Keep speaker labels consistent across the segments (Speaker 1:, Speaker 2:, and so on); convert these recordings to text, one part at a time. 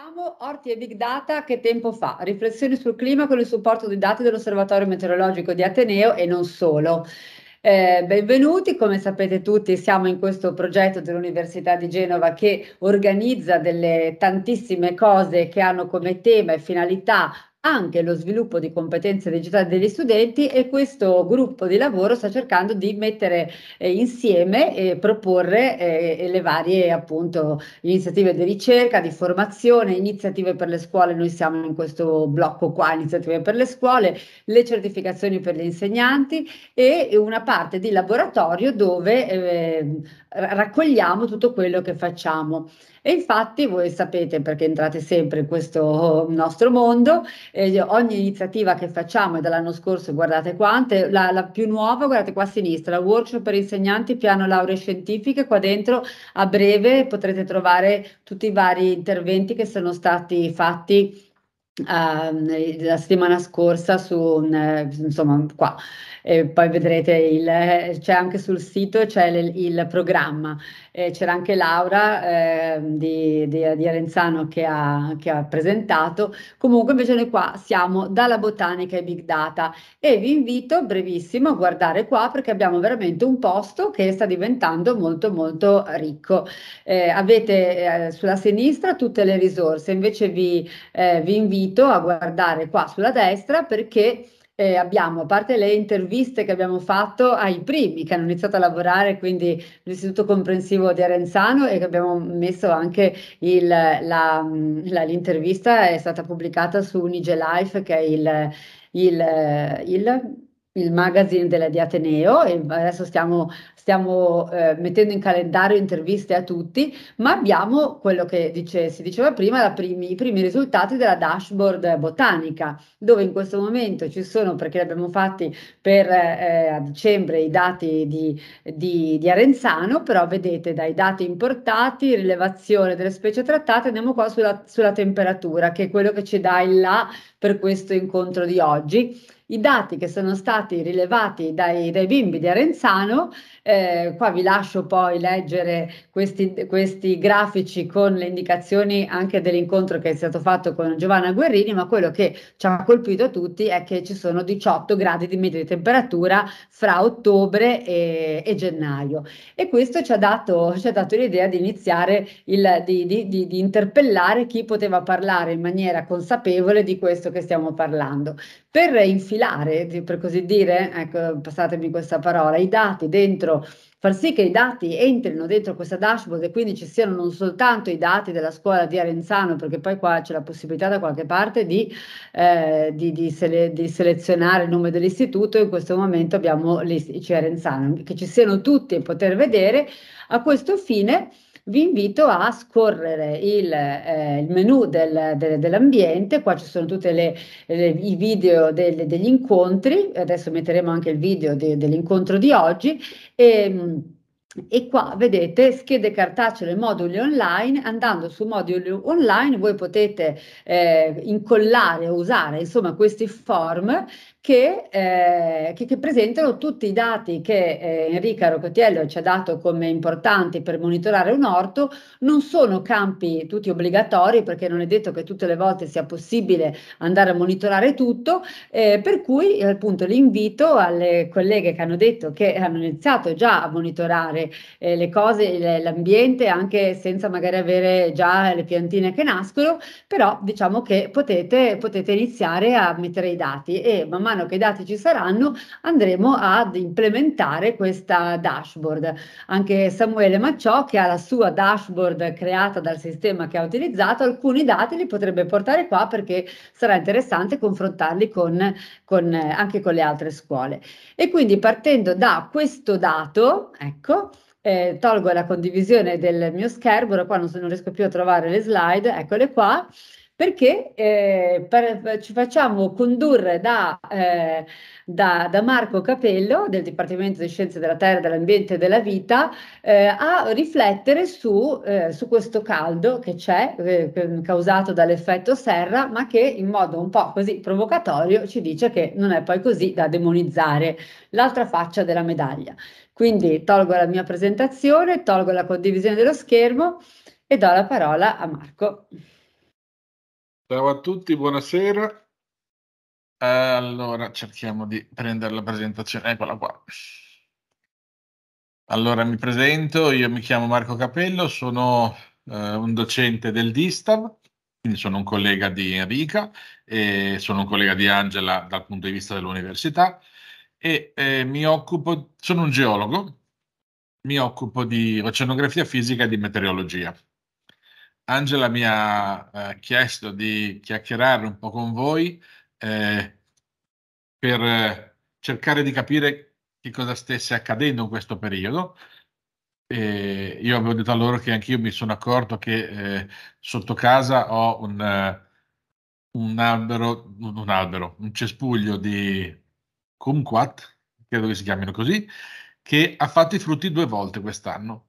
Speaker 1: Siamo Orti e Big Data che tempo fa? Riflessioni sul clima con il supporto dei dati dell'Osservatorio Meteorologico di Ateneo e non solo. Eh, benvenuti, come sapete tutti siamo in questo progetto dell'Università di Genova che organizza delle tantissime cose che hanno come tema e finalità anche lo sviluppo di competenze digitali degli studenti e questo gruppo di lavoro sta cercando di mettere eh, insieme e proporre eh, le varie appunto iniziative di ricerca, di formazione, iniziative per le scuole, noi siamo in questo blocco qua, iniziative per le scuole, le certificazioni per gli insegnanti e una parte di laboratorio dove eh, raccogliamo tutto quello che facciamo. E infatti voi sapete, perché entrate sempre in questo oh, nostro mondo, eh, ogni iniziativa che facciamo, è dall'anno scorso guardate quante, la, la, più nuova, guardate qua a sinistra, la workshop per insegnanti, piano lauree scientifiche, qua dentro a breve potrete trovare tutti i vari interventi che sono stati fatti. Uh, la settimana scorsa su uh, insomma qua eh, poi vedrete il, c'è anche sul sito c'è il, il programma. Eh, c'era anche Laura eh, di, di, di, Arenzano che ha, che ha, presentato. Comunque invece noi qua siamo dalla botanica e big data e vi invito brevissimo a guardare qua perché abbiamo veramente un posto che sta diventando molto molto ricco. Eh, avete eh, sulla sinistra tutte le risorse, invece vi, eh, vi invito a guardare qua sulla destra perché eh, abbiamo, a parte le interviste che abbiamo fatto ai primi che hanno iniziato a lavorare, quindi l'Istituto Comprensivo di Arenzano e che abbiamo messo anche il, la, la, l'intervista è stata pubblicata su Unige Life che è il, il, il il magazine della di Ateneo e adesso stiamo, stiamo eh, mettendo in calendario interviste a tutti, ma abbiamo quello che dice, si diceva prima, primi, i primi risultati della dashboard botanica, dove in questo momento ci sono, perché li abbiamo fatti per eh, a dicembre i dati di, di, di Arenzano, però vedete dai dati importati, rilevazione delle specie trattate, andiamo qua sulla, sulla temperatura, che è quello che ci dà il là per questo incontro di oggi i dati che sono stati rilevati dai, dai bimbi di Arenzano. Eh, qua vi lascio poi leggere questi, questi grafici con le indicazioni anche dell'incontro che è stato fatto con Giovanna Guerrini, ma quello che ci ha colpito a tutti è che ci sono 18 gradi di media di temperatura fra ottobre e, e gennaio. E questo ci ha dato, ci ha dato l'idea di iniziare il, di, di, di, di interpellare chi poteva parlare in maniera consapevole di questo che stiamo parlando per infilare, per così dire, ecco, passatemi questa parola, i dati dentro far sì che i dati entrino dentro questa dashboard e quindi ci siano non soltanto i dati della scuola di Arenzano, perché poi qua c'è la possibilità da qualche parte di, eh, di, di, sele, di selezionare il nome dell'istituto, in questo momento abbiamo l'ICI Arenzano, che ci siano tutti e poter vedere a questo fine vi invito a scorrere il, eh, il menu del, del, dell'ambiente, qua ci sono tutti i video del, degli incontri, adesso metteremo anche il video de, dell'incontro di oggi. E, ehm, e qua vedete schede cartacee e moduli online. Andando su moduli online voi potete eh, incollare o usare insomma questi form che, eh, che, che, presentano tutti i dati che eh, Enrica Rocotiello ci ha dato come importanti per monitorare un orto, non sono campi tutti obbligatori perché non è detto che tutte le volte sia possibile andare a monitorare tutto, eh, per cui appunto l'invito alle colleghe che hanno detto che hanno iniziato già a monitorare eh, le cose, l'ambiente anche senza magari avere già le piantine che nascono, però diciamo che potete, potete iniziare a mettere i dati e man mano mano che i dati ci saranno andremo ad implementare questa dashboard. Anche Samuele Macciò che ha la sua dashboard creata dal sistema che ha utilizzato, alcuni dati li potrebbe portare qua perché sarà interessante confrontarli con, con, anche con le altre scuole. E quindi partendo da questo dato, ecco, eh, tolgo la condivisione del mio schermo, ora qua non, non riesco più a trovare le slide, eccole qua perché eh, per, ci facciamo condurre da, eh, da, da, Marco Capello del Dipartimento di Scienze della Terra, dell'Ambiente e della Vita eh, a riflettere su, eh, su, questo caldo che c'è eh, causato dall'effetto serra, ma che in modo un po' così provocatorio ci dice che non è poi così da demonizzare l'altra faccia della medaglia. Quindi tolgo la mia presentazione, tolgo la condivisione dello schermo e do la parola a Marco.
Speaker 2: Ciao a tutti, buonasera. Allora, cerchiamo di prendere la presentazione. Eccola qua. Allora, mi presento, io mi chiamo Marco Capello, sono eh, un docente del Distav, quindi sono un collega di Enrica e sono un collega di Angela dal punto di vista dell'università e eh, mi occupo, sono un geologo, mi occupo di oceanografia fisica e di meteorologia. Angela mi ha eh, chiesto di chiacchierare un po' con voi eh, per eh, cercare di capire che cosa stesse accadendo in questo periodo. E io avevo detto a loro che anch'io mi sono accorto che eh, sotto casa ho un, eh, un albero, un albero, un cespuglio di kumquat, credo che si chiamino così, che ha fatto i frutti due volte quest'anno.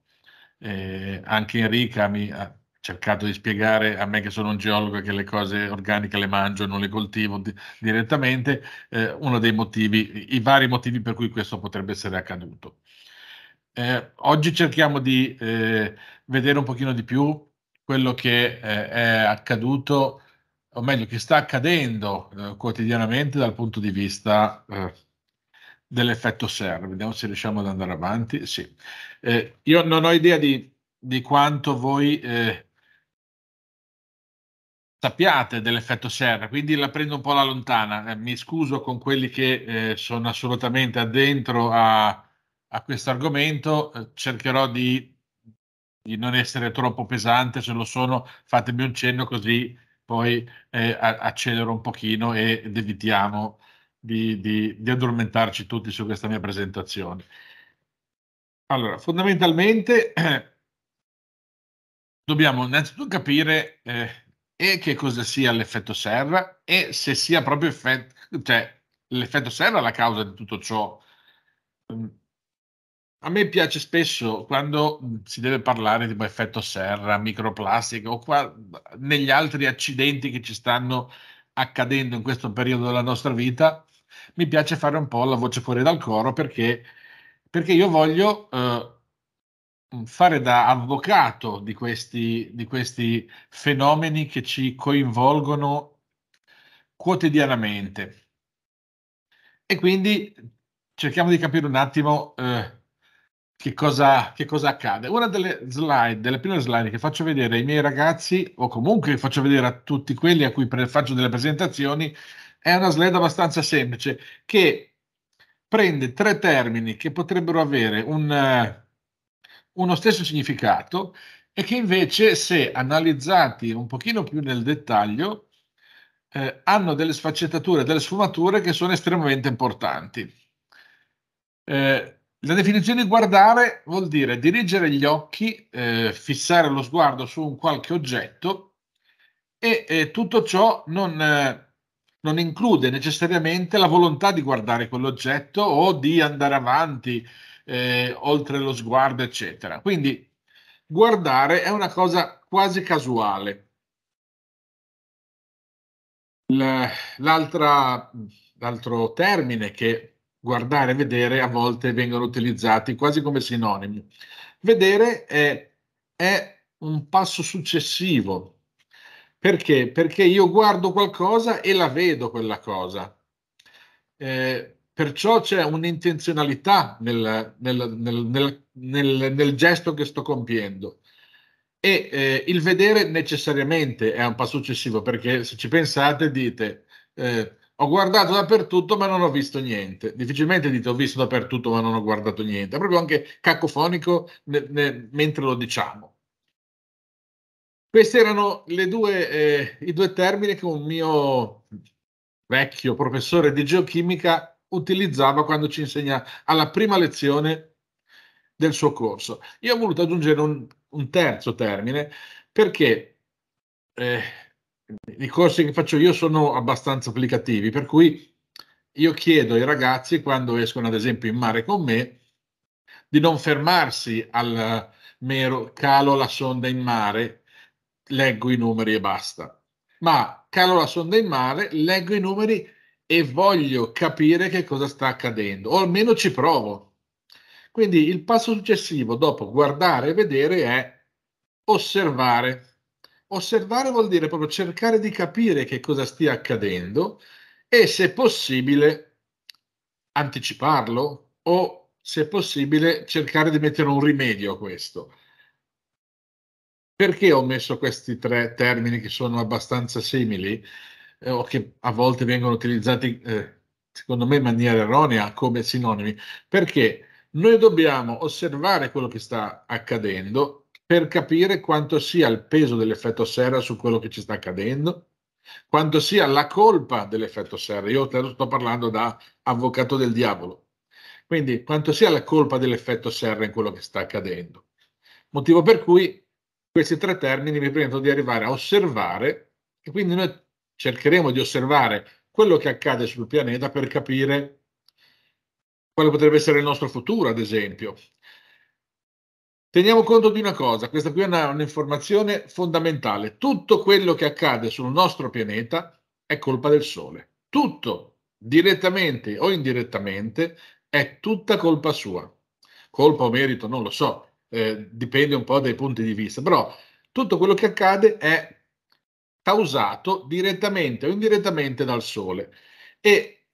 Speaker 2: Eh, anche Enrica mi ha cercato di spiegare a me che sono un geologo e che le cose organiche le mangio e non le coltivo di- direttamente, eh, uno dei motivi, i vari motivi per cui questo potrebbe essere accaduto. Eh, oggi cerchiamo di eh, vedere un pochino di più quello che eh, è accaduto, o meglio, che sta accadendo eh, quotidianamente dal punto di vista eh, dell'effetto serra. Vediamo se riusciamo ad andare avanti. Sì. io non ho idea di di quanto voi eh, sappiate dell'effetto serra, quindi la prendo un po' alla lontana. Eh, mi scuso con quelli che eh, sono assolutamente addentro a, a questo argomento, eh, cercherò di, di, non essere troppo pesante, se lo sono fatemi un cenno così poi eh, accelero un pochino ed evitiamo di, di, di addormentarci tutti su questa mia presentazione. Allora, fondamentalmente dobbiamo innanzitutto capire eh, e che cosa sia l'effetto serra e se sia proprio effetto, cioè, l'effetto serra la causa di tutto ciò. Mm. A me piace spesso quando mm, si deve parlare di effetto serra, microplastica o qua, negli altri accidenti che ci stanno accadendo in questo periodo della nostra vita, mi piace fare un po' la voce fuori dal coro perché, perché io voglio eh, Mm, fare da avvocato di questi, di questi fenomeni che ci coinvolgono quotidianamente. E quindi cerchiamo di capire un attimo eh, che, cosa, che, cosa, accade. Una delle slide, delle prime slide che faccio vedere ai miei ragazzi, o comunque faccio vedere a tutti quelli a cui pre- faccio delle presentazioni, è una slide abbastanza semplice che prende tre termini che potrebbero avere un eh, uno stesso significato e che invece se analizzati un pochino più nel dettaglio eh, hanno delle sfaccettature, delle sfumature che sono estremamente importanti. Eh, la definizione di guardare vuol dire dirigere gli occhi, eh, fissare lo sguardo su un qualche oggetto e eh, tutto ciò non, eh, non include necessariamente la volontà di guardare quell'oggetto o di andare avanti, eh, oltre lo sguardo, eccetera. Quindi guardare è una cosa quasi casuale. L'altra, l'altro termine che guardare e vedere a volte vengono utilizzati quasi come sinonimi. Vedere è, è un passo successivo. Perché? Perché io guardo qualcosa e la vedo quella cosa. Eh, Perciò c'è un'intenzionalità nel, nel, nel, nel gesto che sto compiendo. E eh, il vedere necessariamente è un passo successivo, perché se ci pensate dite eh, ho guardato dappertutto ma non ho visto niente. Difficilmente dite ho visto dappertutto ma non ho guardato niente. È proprio anche cacofonico ne, ne, mentre lo diciamo. Questi erano due, eh, i due termini che un mio vecchio professore di geochimica utilizzava quando ci insegna alla prima lezione del suo corso. Io ho voluto aggiungere un, un terzo termine perché eh, i corsi che faccio io sono abbastanza applicativi, per cui io chiedo ai ragazzi quando escono ad esempio in mare con me di non fermarsi al mero calo la sonda in mare, leggo i numeri e basta, ma calo la sonda in mare, leggo i numeri e voglio capire che cosa sta accadendo, o almeno ci provo. Quindi il passo successivo dopo guardare e vedere è osservare. Osservare vuol dire proprio cercare di capire che cosa stia accadendo e se possibile anticiparlo o se possibile cercare di mettere un rimedio a questo. Perché ho messo questi tre termini che sono abbastanza simili? eh, o che a volte vengono utilizzati, eh, secondo me, in maniera erronea come sinonimi, perché noi dobbiamo osservare quello che sta accadendo per capire quanto sia il peso dell'effetto serra su quello che ci sta accadendo, quanto sia la colpa dell'effetto serra. Io te lo sto parlando da avvocato del diavolo. Quindi quanto sia la colpa dell'effetto serra in quello che sta accadendo. Motivo per cui questi tre termini mi permettono di arrivare a osservare e quindi noi cercheremo di osservare quello che accade sul pianeta per capire quale potrebbe essere il nostro futuro, ad esempio. Teniamo conto di una cosa, questa qui è una, un'informazione fondamentale. Tutto quello che accade sul nostro pianeta è colpa del Sole. Tutto, direttamente o indirettamente, è tutta colpa sua. Colpa o merito, non lo so, eh, dipende un po' dai punti di vista, però tutto quello che accade è causato direttamente o indirettamente dal Sole. E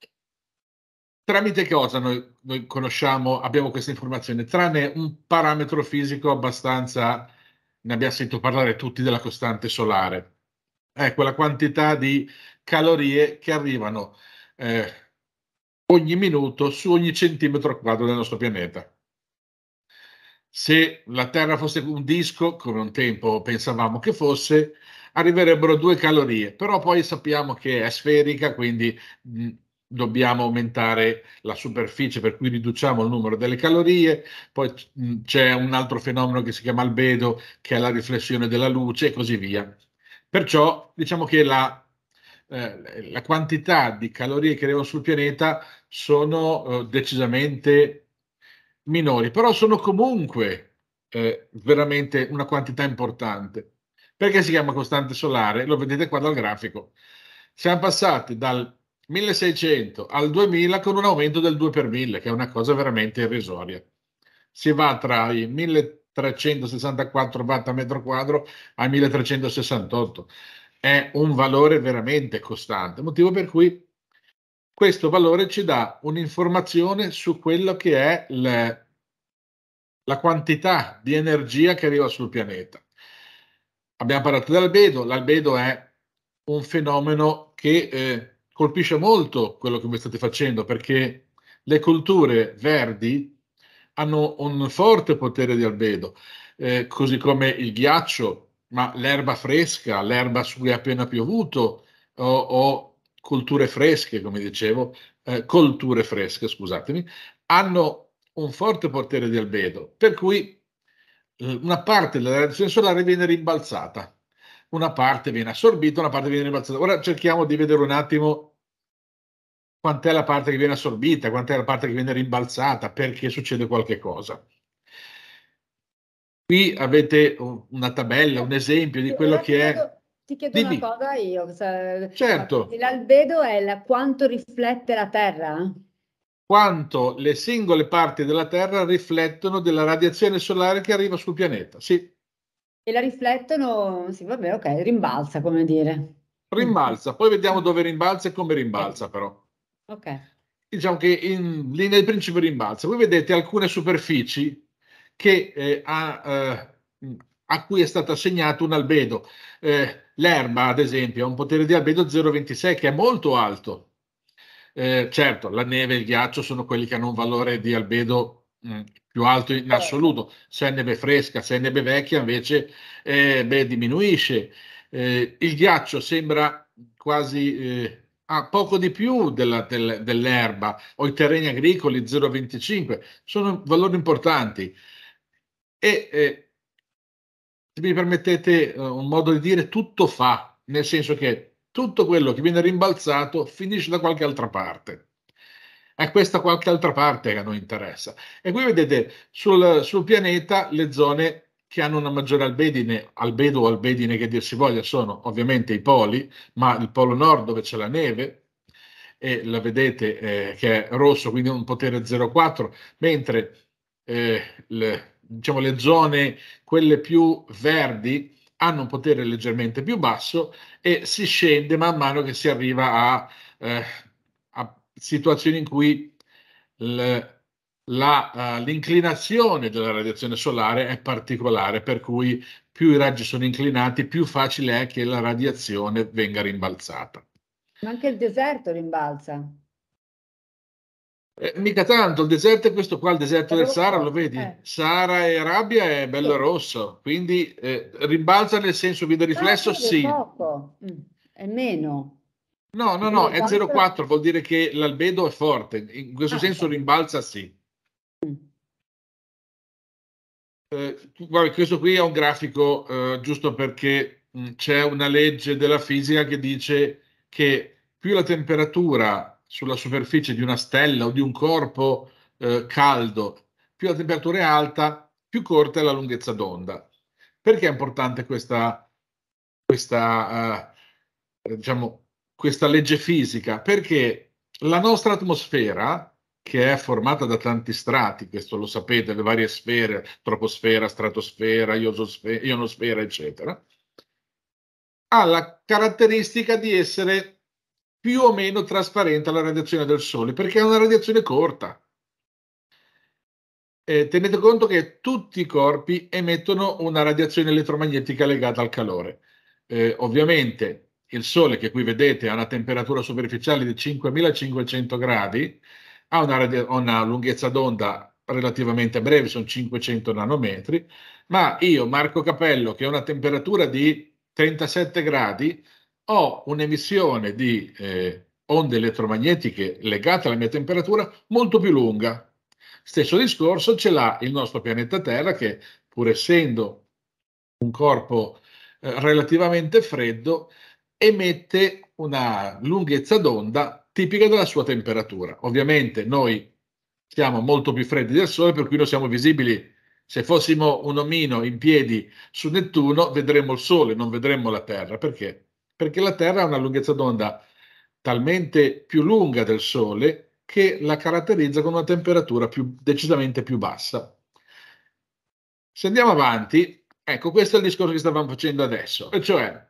Speaker 2: tramite cosa noi, noi conosciamo, abbiamo questa informazione? Tranne un parametro fisico abbastanza, ne abbiamo sentito parlare tutti della costante solare, è quella quantità di calorie che arrivano eh, ogni minuto su ogni centimetro quadro del nostro pianeta. Se la Terra fosse un disco, come un tempo pensavamo che fosse, arriverebbero due calorie, però poi sappiamo che è sferica, quindi mh, dobbiamo aumentare la superficie, per cui riduciamo il numero delle calorie, poi mh, c'è un altro fenomeno che si chiama albedo, che è la riflessione della luce e così via. Perciò diciamo che la eh, la quantità di calorie che arrivano sul pianeta sono eh, decisamente minori, però sono comunque eh, veramente una quantità importante. Perché si chiama costante solare? Lo vedete qua dal grafico. Siamo passati dal 1600 al 2000 con un aumento del 2 per 1000, che è una cosa veramente irrisoria. Si va tra i 1364 watt a metro quadro ai 1368. È un valore veramente costante, motivo per cui questo valore ci dà un'informazione su quello che è le, la quantità di energia che arriva sul pianeta abbiamo parlato dell'albedo, l'albedo è un fenomeno che eh, colpisce molto quello che voi state facendo perché le colture verdi hanno un forte potere di albedo, eh, così come il ghiaccio, ma l'erba fresca, l'erba su cui è appena piovuto o, o colture fresche, come dicevo, eh, colture fresche, scusatemi, hanno un forte potere di albedo, per cui eh, una parte della radiazione solare viene rimbalzata, una parte viene assorbita, una parte viene rimbalzata. Ora cerchiamo di vedere un attimo quant'è la parte che viene assorbita, quant'è la parte che viene rimbalzata, perché succede qualche cosa. Qui avete una tabella, un esempio di quello che è...
Speaker 1: Ti chiedo Dimmi. una cosa io. Cioè, certo. L'albedo è la, quanto riflette la Terra?
Speaker 2: quanto le singole parti della Terra riflettono della radiazione solare che arriva sul pianeta. Sì.
Speaker 1: E la riflettono, sì, vabbè, ok, rimbalza, come dire.
Speaker 2: Rimbalza, poi vediamo dove rimbalza e come rimbalza, però. Ok. Diciamo che in linea di principio rimbalza. Voi vedete alcune superfici che, eh, a, eh, a, cui è stato assegnato un albedo. Eh, l'erba, ad esempio, ha un potere di albedo 0,26 che è molto alto eh, certo, la neve e il ghiaccio sono quelli che hanno un valore di albedo mh, mm, più alto in certo. assoluto. Se è neve fresca, se è neve vecchia, invece eh, beh, diminuisce. Eh, il ghiaccio sembra quasi eh, a poco di più della, del, dell'erba o i terreni agricoli 0,25, sono valori importanti. E eh, se mi permettete eh, un modo di dire, tutto fa, nel senso che tutto quello che viene rimbalzato finisce da qualche altra parte. È questa qualche altra parte che a noi interessa. E qui vedete sul, sul pianeta le zone che hanno una maggiore albedine, albedo o albedine che dir si voglia, sono ovviamente i poli, ma il polo nord dove c'è la neve, e la vedete eh, che è rosso, quindi un potere 0,4, mentre eh, le, diciamo, le zone, quelle più verdi, hanno un potere leggermente più basso e si scende man mano che si arriva a, eh, a situazioni in cui le, la, uh, l'inclinazione della radiazione solare è particolare, per cui più i raggi sono inclinati, più facile è che la radiazione venga rimbalzata.
Speaker 1: Ma anche il deserto rimbalza.
Speaker 2: Eh, mica tanto, il deserto è questo qua, il deserto eh, del Sahara, lo vedi? Eh. Sahara e Arabia è bello sì. rosso, quindi eh, rimbalza nel senso via ah, riflesso, ah, sì. È,
Speaker 1: mm, è meno. No, no, no, è 0,4,
Speaker 2: vuol dire che l'albedo è forte, in questo ah, senso rimbalza sì. Mm. Eh, vabbè, questo qui è un grafico eh, giusto perché mh, mm, c'è una legge della fisica che dice che più la temperatura sulla superficie di una stella o di un corpo eh, caldo, più la temperatura è alta, più corta è la lunghezza d'onda. Perché è importante questa, questa, eh, diciamo, questa legge fisica? Perché la nostra atmosfera, che è formata da tanti strati, questo lo sapete, le varie sfere, troposfera, stratosfera, ionosfera, eccetera, ha la caratteristica di essere più o meno trasparente alla radiazione del Sole, perché è una radiazione corta. Eh, tenete conto che tutti i corpi emettono una radiazione elettromagnetica legata al calore. Eh, ovviamente il Sole che qui vedete ha una temperatura superficiale di 5500 gradi, ha una, radio- una lunghezza d'onda relativamente breve, sono 500 nanometri, ma io, Marco Capello, che ho una temperatura di 37 gradi, ho un'emissione di eh, onde elettromagnetiche legate alla mia temperatura molto più lunga. Stesso discorso ce l'ha il nostro pianeta Terra che pur essendo un corpo eh, relativamente freddo emette una lunghezza d'onda tipica della sua temperatura. Ovviamente noi siamo molto più freddi del Sole per cui non siamo visibili se fossimo un omino in piedi su Nettuno, vedremmo il Sole, non vedremmo la Terra, perché perché la Terra ha una lunghezza d'onda talmente più lunga del Sole che la caratterizza con una temperatura più, decisamente più bassa. Se andiamo avanti, ecco, questo è il discorso che stavamo facendo adesso, e cioè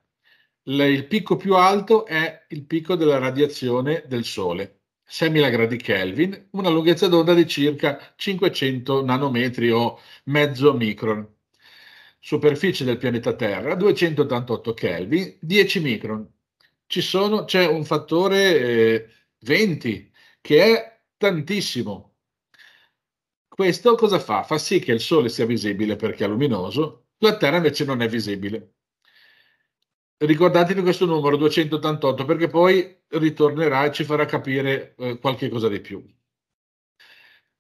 Speaker 2: il picco più alto è il picco della radiazione del Sole, 6.000 gradi Kelvin, una lunghezza d'onda di circa 500 nanometri o mezzo micron superficie del pianeta Terra, 288 Kelvin, 10 micron. Sono, c'è un fattore eh, 20 che è tantissimo. Questo cosa fa? Fa sì che il Sole sia visibile perché è luminoso, la Terra invece non è visibile. Ricordatevi questo numero 288 perché poi ritornerà e ci farà capire eh, qualche cosa di più.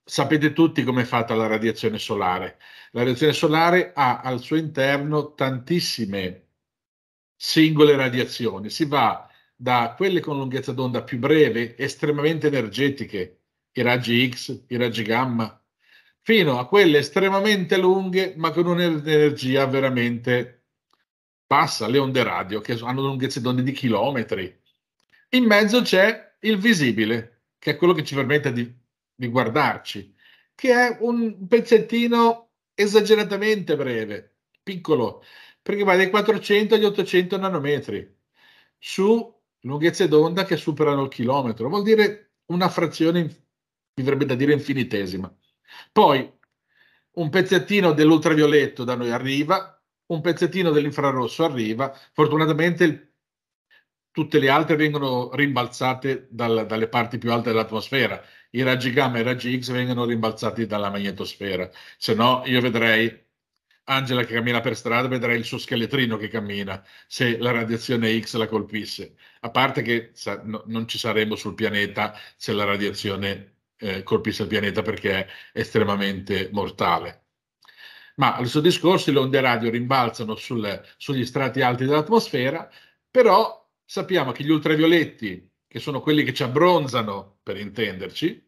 Speaker 2: Sapete tutti come è fatta la radiazione solare. La radiazione solare ha al suo interno tantissime singole radiazioni. Si va da quelle con lunghezza d'onda più breve, estremamente energetiche, i raggi X, i raggi gamma, fino a quelle estremamente lunghe, ma con un'energia veramente bassa, le onde radio, che hanno lunghezze d'onda di chilometri. In mezzo c'è il visibile, che è quello che ci permette di di guardarci, che è un pezzettino esageratamente breve, piccolo, perché va dai 400 agli 800 nanometri su lunghezze d'onda che superano il chilometro, vuol dire una frazione, mi verrebbe da dire infinitesima. Poi un pezzettino dell'ultravioletto da noi arriva, un pezzettino dell'infrarosso arriva, fortunatamente il tutte le altre vengono rimbalzate dal, dalle parti più alte dell'atmosfera. I raggi gamma e i raggi X vengono rimbalzati dalla magnetosfera. Se no, io vedrei Angela che cammina per strada, vedrei il suo scheletrino che cammina se la radiazione X la colpisse. A parte che sa, no, non ci saremmo sul pianeta se la radiazione eh, colpisse il pianeta perché è estremamente mortale. Ma allo stesso discorso le onde radio rimbalzano sul, sugli strati alti dell'atmosfera, però sappiamo che gli ultravioletti, che sono quelli che ci abbronzano, per intenderci,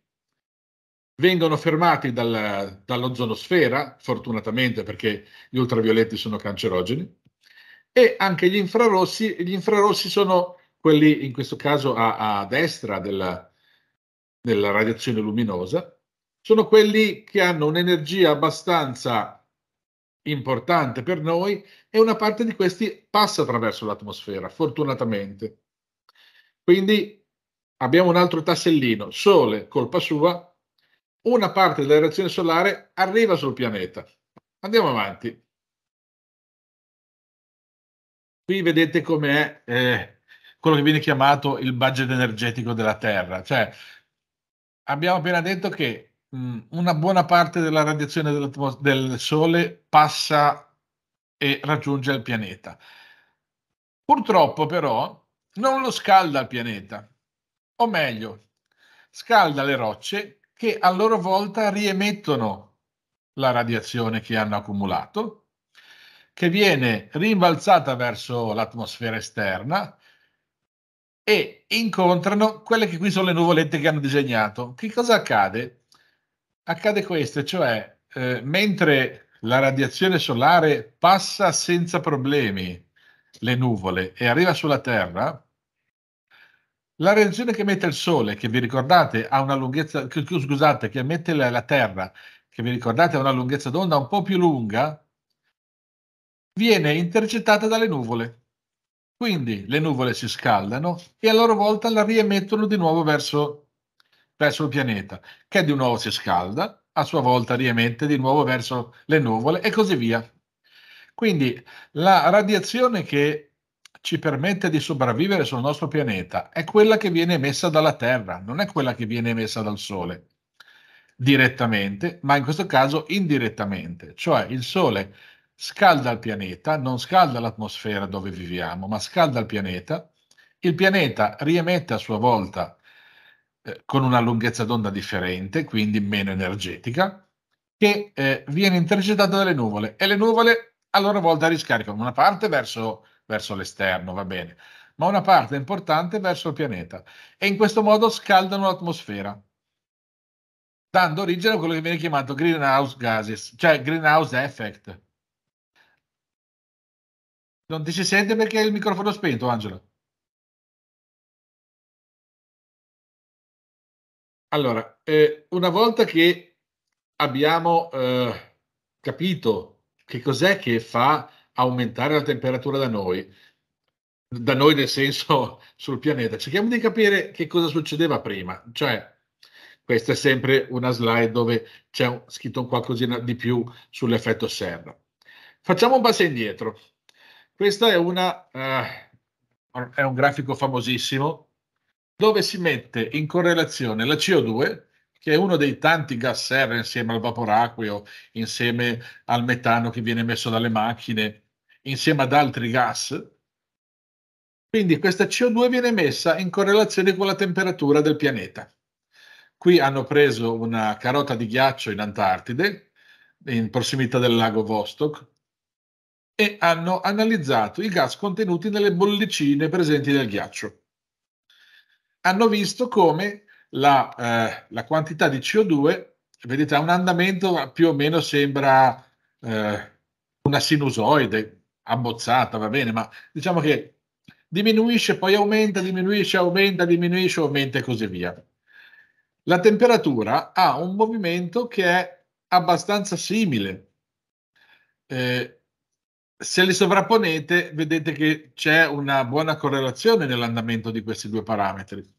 Speaker 2: vengono fermati dal, dall'ozonosfera, fortunatamente perché gli ultravioletti sono cancerogeni, e anche gli infrarossi, gli infrarossi sono quelli in questo caso a, a destra della, della radiazione luminosa, sono quelli che hanno un'energia abbastanza importante per noi e una parte di questi passa attraverso l'atmosfera, fortunatamente. Quindi abbiamo un altro tassellino, Sole, colpa sua, una parte della reazione solare arriva sul pianeta. Andiamo avanti. Qui vedete com'è eh, quello che viene chiamato il budget energetico della Terra, cioè abbiamo appena detto che Mm, una buona parte della radiazione del Sole passa e raggiunge il pianeta. Purtroppo però non lo scalda il pianeta, o meglio, scalda le rocce che a loro volta riemettono la radiazione che hanno accumulato, che viene rimbalzata verso l'atmosfera esterna e incontrano quelle che qui sono le nuvolette che hanno disegnato. Che cosa accade? accade questo, cioè eh, mentre la radiazione solare passa senza problemi le nuvole e arriva sulla Terra, la radiazione che emette il Sole, che vi ricordate ha una lunghezza, che, scusate, che emette la, la Terra, che vi ricordate ha una lunghezza d'onda un po' più lunga, viene intercettata dalle nuvole. Quindi le nuvole si scaldano e a loro volta la riemettono di nuovo verso verso il pianeta, che di nuovo si scalda, a sua volta riemette di nuovo verso le nuvole e così via. Quindi la radiazione che ci permette di sopravvivere sul nostro pianeta è quella che viene emessa dalla Terra, non è quella che viene emessa dal Sole direttamente, ma in questo caso indirettamente, cioè il Sole scalda il pianeta, non scalda l'atmosfera dove viviamo, ma scalda il pianeta, il pianeta riemette a sua volta eh, con una lunghezza d'onda differente, quindi meno energetica, che eh, viene intercettata dalle nuvole e le nuvole a loro volta riscaricano una parte verso, verso l'esterno, va bene, ma una parte importante verso il pianeta e in questo modo scaldano l'atmosfera dando origine a quello che viene chiamato greenhouse gases, cioè greenhouse effect. Non ti si sente perché il microfono è spento, Angela? Allora, eh, una volta che abbiamo eh, capito che cos'è che fa aumentare la temperatura da noi, da noi nel senso sul pianeta, cerchiamo di capire che cosa succedeva prima, cioè questa è sempre una slide dove c'è un, scritto qualcosina di più sull'effetto serra. Facciamo un passo indietro. Questa è, una, uh, è un grafico famosissimo dove si mette in correlazione la CO2, che è uno dei tanti gas serra insieme al vaporacqueo, insieme al metano che viene messo dalle macchine, insieme ad altri gas. Quindi questa CO2 viene messa in correlazione con la temperatura del pianeta. Qui hanno preso una carota di ghiaccio in Antartide, in prossimità del lago Vostok, e hanno analizzato i gas contenuti nelle bollicine presenti nel ghiaccio hanno visto come la, eh, la quantità di CO2, vedete, ha un andamento più o meno sembra eh, una sinusoide abbozzata, va bene, ma diciamo che diminuisce, poi aumenta, diminuisce, aumenta, diminuisce, aumenta e così via. La temperatura ha un movimento che è abbastanza simile. Eh, se li sovrapponete, vedete che c'è una buona correlazione nell'andamento di questi due parametri.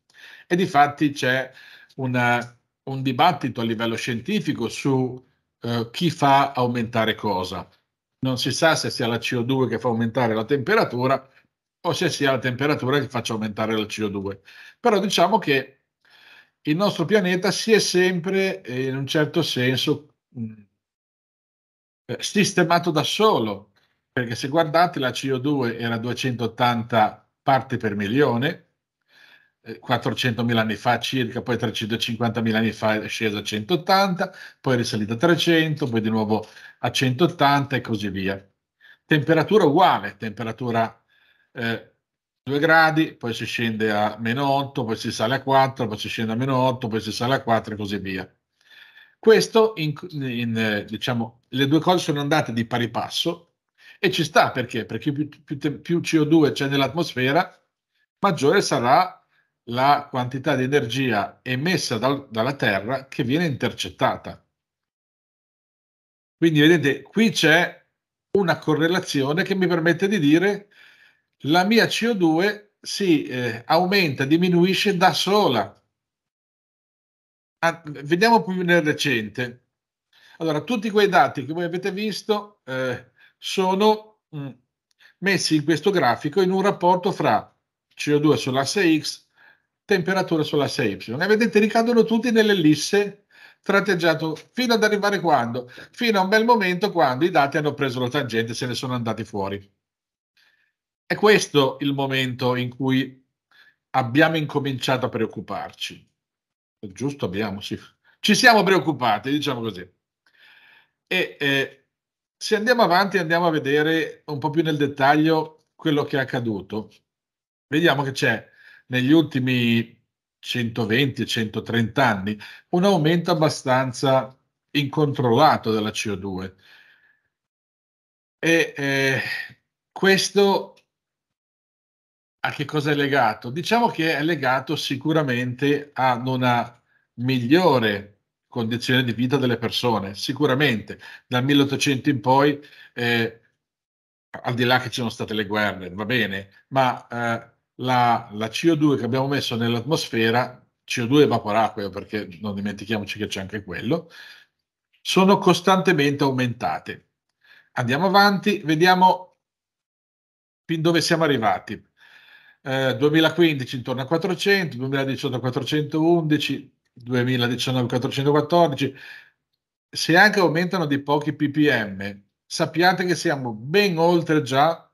Speaker 2: E di fatti c'è una, un dibattito a livello scientifico su eh, chi fa aumentare cosa. Non si sa se sia la CO2 che fa aumentare la temperatura o se sia la temperatura che faccia aumentare la CO2. Però diciamo che il nostro pianeta si è sempre, eh, in un certo senso, mm, eh, sistemato da solo, perché se guardate la CO2 era 280 parti per milione, 400.000 eh, anni fa circa, poi 350.000 anni fa è scesa a 180, poi è risalita a 300, poi di nuovo a 180 e così via. Temperatura uguale, temperatura eh, 2 gradi, poi si scende a meno 8, poi si sale a 4, poi si scende a meno 8, poi si sale a 4 e così via. Questo, in, in, eh, diciamo, le due cose sono andate di pari passo e ci sta perché? Perché più, più, più CO2 c'è nell'atmosfera, maggiore sarà la quantità di energia emessa dal, dalla Terra che viene intercettata. Quindi vedete, qui c'è una correlazione che mi permette di dire la mia CO2 si eh, aumenta, diminuisce da sola. Ah, vediamo più nel recente. Allora, tutti quei dati che voi avete visto eh, sono mh, mm, messi in questo grafico in un rapporto fra CO2 sull'asse X temperatura sulla Y. E vedete, ricadono tutti nell'ellisse tratteggiato fino ad arrivare quando? Fino a un bel momento quando i dati hanno preso la tangente e se ne sono andati fuori. È questo il momento in cui abbiamo incominciato a preoccuparci. Giusto, abbiamo, sì. Ci siamo preoccupati, diciamo così. E eh, se andiamo avanti andiamo a vedere un po' più nel dettaglio quello che è accaduto. Vediamo che c'è negli ultimi 120 130 anni, un aumento abbastanza incontrollato della CO2. E eh, questo a che cosa è legato? Diciamo che è legato sicuramente ad una migliore condizione di vita delle persone, sicuramente. Dal 1800 in poi, eh, al di là che ci sono state le guerre, va bene, ma eh, la, la CO2 che abbiamo messo nell'atmosfera, CO2 evaporacqueo, perché non dimentichiamoci che c'è anche quello, sono costantemente aumentate. Andiamo avanti, vediamo fin dove siamo arrivati. Eh, 2015 intorno a 400, 2018 411, 2019 414. Se anche aumentano di pochi ppm, sappiate che siamo ben oltre già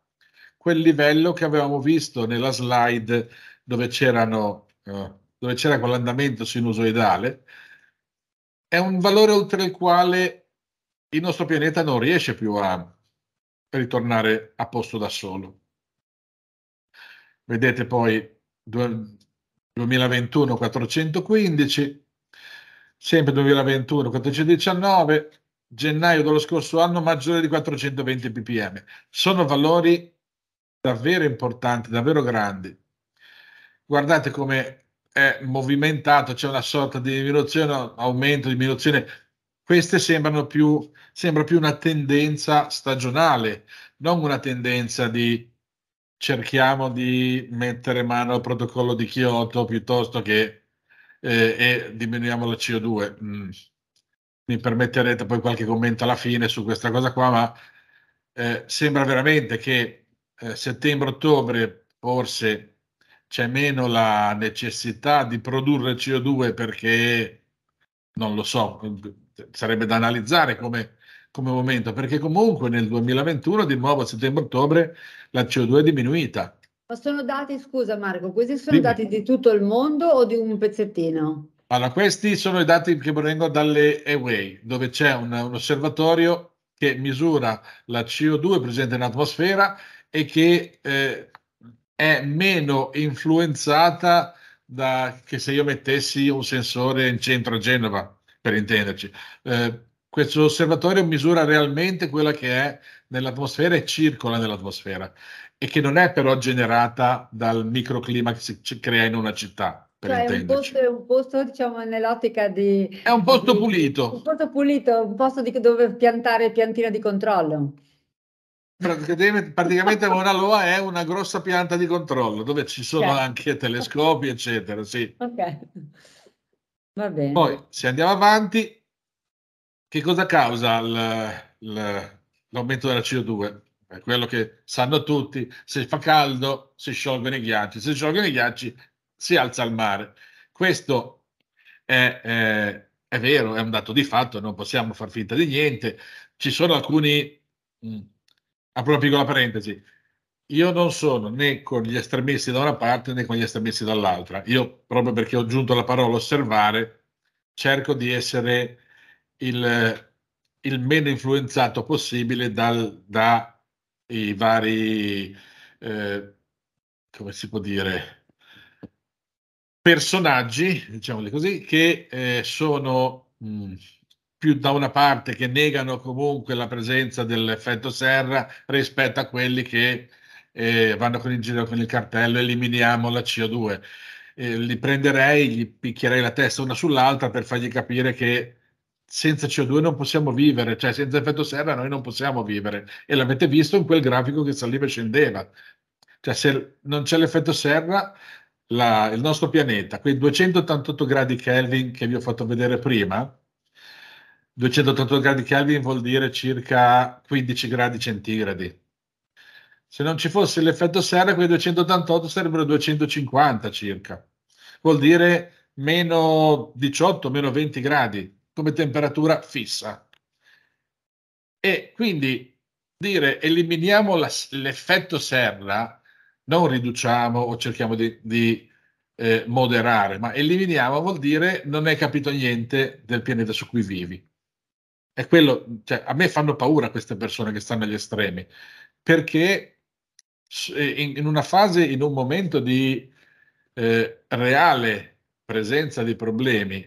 Speaker 2: quel livello che avevamo visto nella slide dove, c'erano, eh, dove c'era quell'andamento sinusoidale, è un valore oltre il quale il nostro pianeta non riesce più a ritornare a posto da solo. Vedete poi 2021 415, sempre 2021 419, gennaio dello scorso anno maggiore di 420 ppm. Sono valori davvero importanti, davvero grandi. Guardate come è movimentato, c'è una sorta di diminuzione, aumento, diminuzione. Queste sembrano più, sembra più una tendenza stagionale, non una tendenza di cerchiamo di mettere mano al protocollo di Kyoto piuttosto che eh, e diminuiamo la CO2. Mm. Mi permetterete poi qualche commento alla fine su questa cosa qua, ma eh, sembra veramente che eh, settembre-ottobre forse c'è meno la necessità di produrre CO2 perché, non lo so, sarebbe da analizzare come, come momento, perché comunque nel 2021, di nuovo a settembre-ottobre, la CO2 è diminuita.
Speaker 1: Ma sono dati, scusa Marco, questi sono Dimmi. dati di tutto il mondo o di un pezzettino?
Speaker 2: Allora, questi sono i dati che provengono dalle EWAY, dove c'è un, un osservatorio che misura la CO2 presente in atmosfera e che eh, è meno influenzata da che se io mettessi un sensore in centro a Genova, per intenderci. Eh, questo osservatorio misura realmente quella che è nell'atmosfera e circola nell'atmosfera e che non è però generata dal microclima che si crea in una città. Per cioè, è un posto,
Speaker 1: un posto, diciamo, nell'ottica di... È un posto di, pulito. Un posto pulito, un posto di, dove piantare piantina di controllo
Speaker 2: praticamente Loa è una grossa pianta di controllo dove ci sono okay. anche telescopi, eccetera. Sì. Ok, va bene. Poi, se andiamo avanti, che cosa causa il, il, l'aumento della CO2? È quello che sanno tutti, se fa caldo si sciolgono i ghiacci, se sciolgono i ghiacci si alza il mare. Questo è, è, è vero, è un dato di fatto, non possiamo far finta di niente. Ci sono alcuni... Mh, apro una piccola parentesi, io non sono né con gli estremisti da una parte né con gli estremisti dall'altra. Io, proprio perché ho aggiunto la parola osservare, cerco di essere il, il meno influenzato possibile dal, dai vari, eh, come si può dire, personaggi, diciamoli così, che eh, sono mh, mm, più da una parte che negano comunque la presenza dell'effetto serra rispetto a quelli che eh, vanno con in giro con il cartello eliminiamo la CO2. Eh, li prenderei, gli picchierei la testa una sull'altra per fargli capire che senza CO2 non possiamo vivere, cioè senza effetto serra noi non possiamo vivere. E l'avete visto in quel grafico che saliva e scendeva. Cioè se non c'è l'effetto serra, la, il nostro pianeta, quei 288 gradi Kelvin che vi ho fatto vedere prima, 288 gradi Kelvin vuol dire circa 15 gradi centigradi. Se non ci fosse l'effetto serra, quei 288 sarebbero 250 circa. Vuol dire meno 18, meno 20 gradi come temperatura fissa. E quindi dire eliminiamo la, l'effetto serra, non riduciamo o cerchiamo di, di eh, moderare, ma eliminiamo vuol dire non hai capito niente del pianeta su cui vivi. È quello, cioè, a me fanno paura queste persone che stanno agli estremi, perché in, in una fase, in un momento di eh, reale presenza di problemi,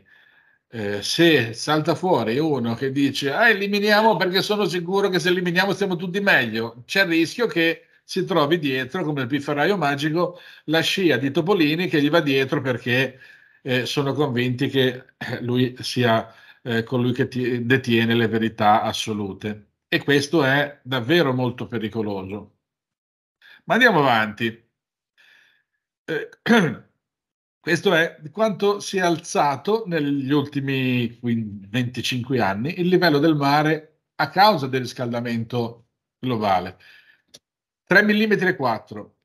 Speaker 2: eh, se salta fuori uno che dice ah, eliminiamo perché sono sicuro che se eliminiamo stiamo tutti meglio, c'è il rischio che si trovi dietro, come il pifferaio magico, la scia di Topolini che gli va dietro perché eh, sono convinti che eh, lui sia eh, colui che ti, detiene le verità assolute. E questo è davvero molto pericoloso. Ma andiamo avanti. Eh, questo è quanto si è alzato negli ultimi 25 anni il livello del mare a causa del riscaldamento globale. 3 mm e 4.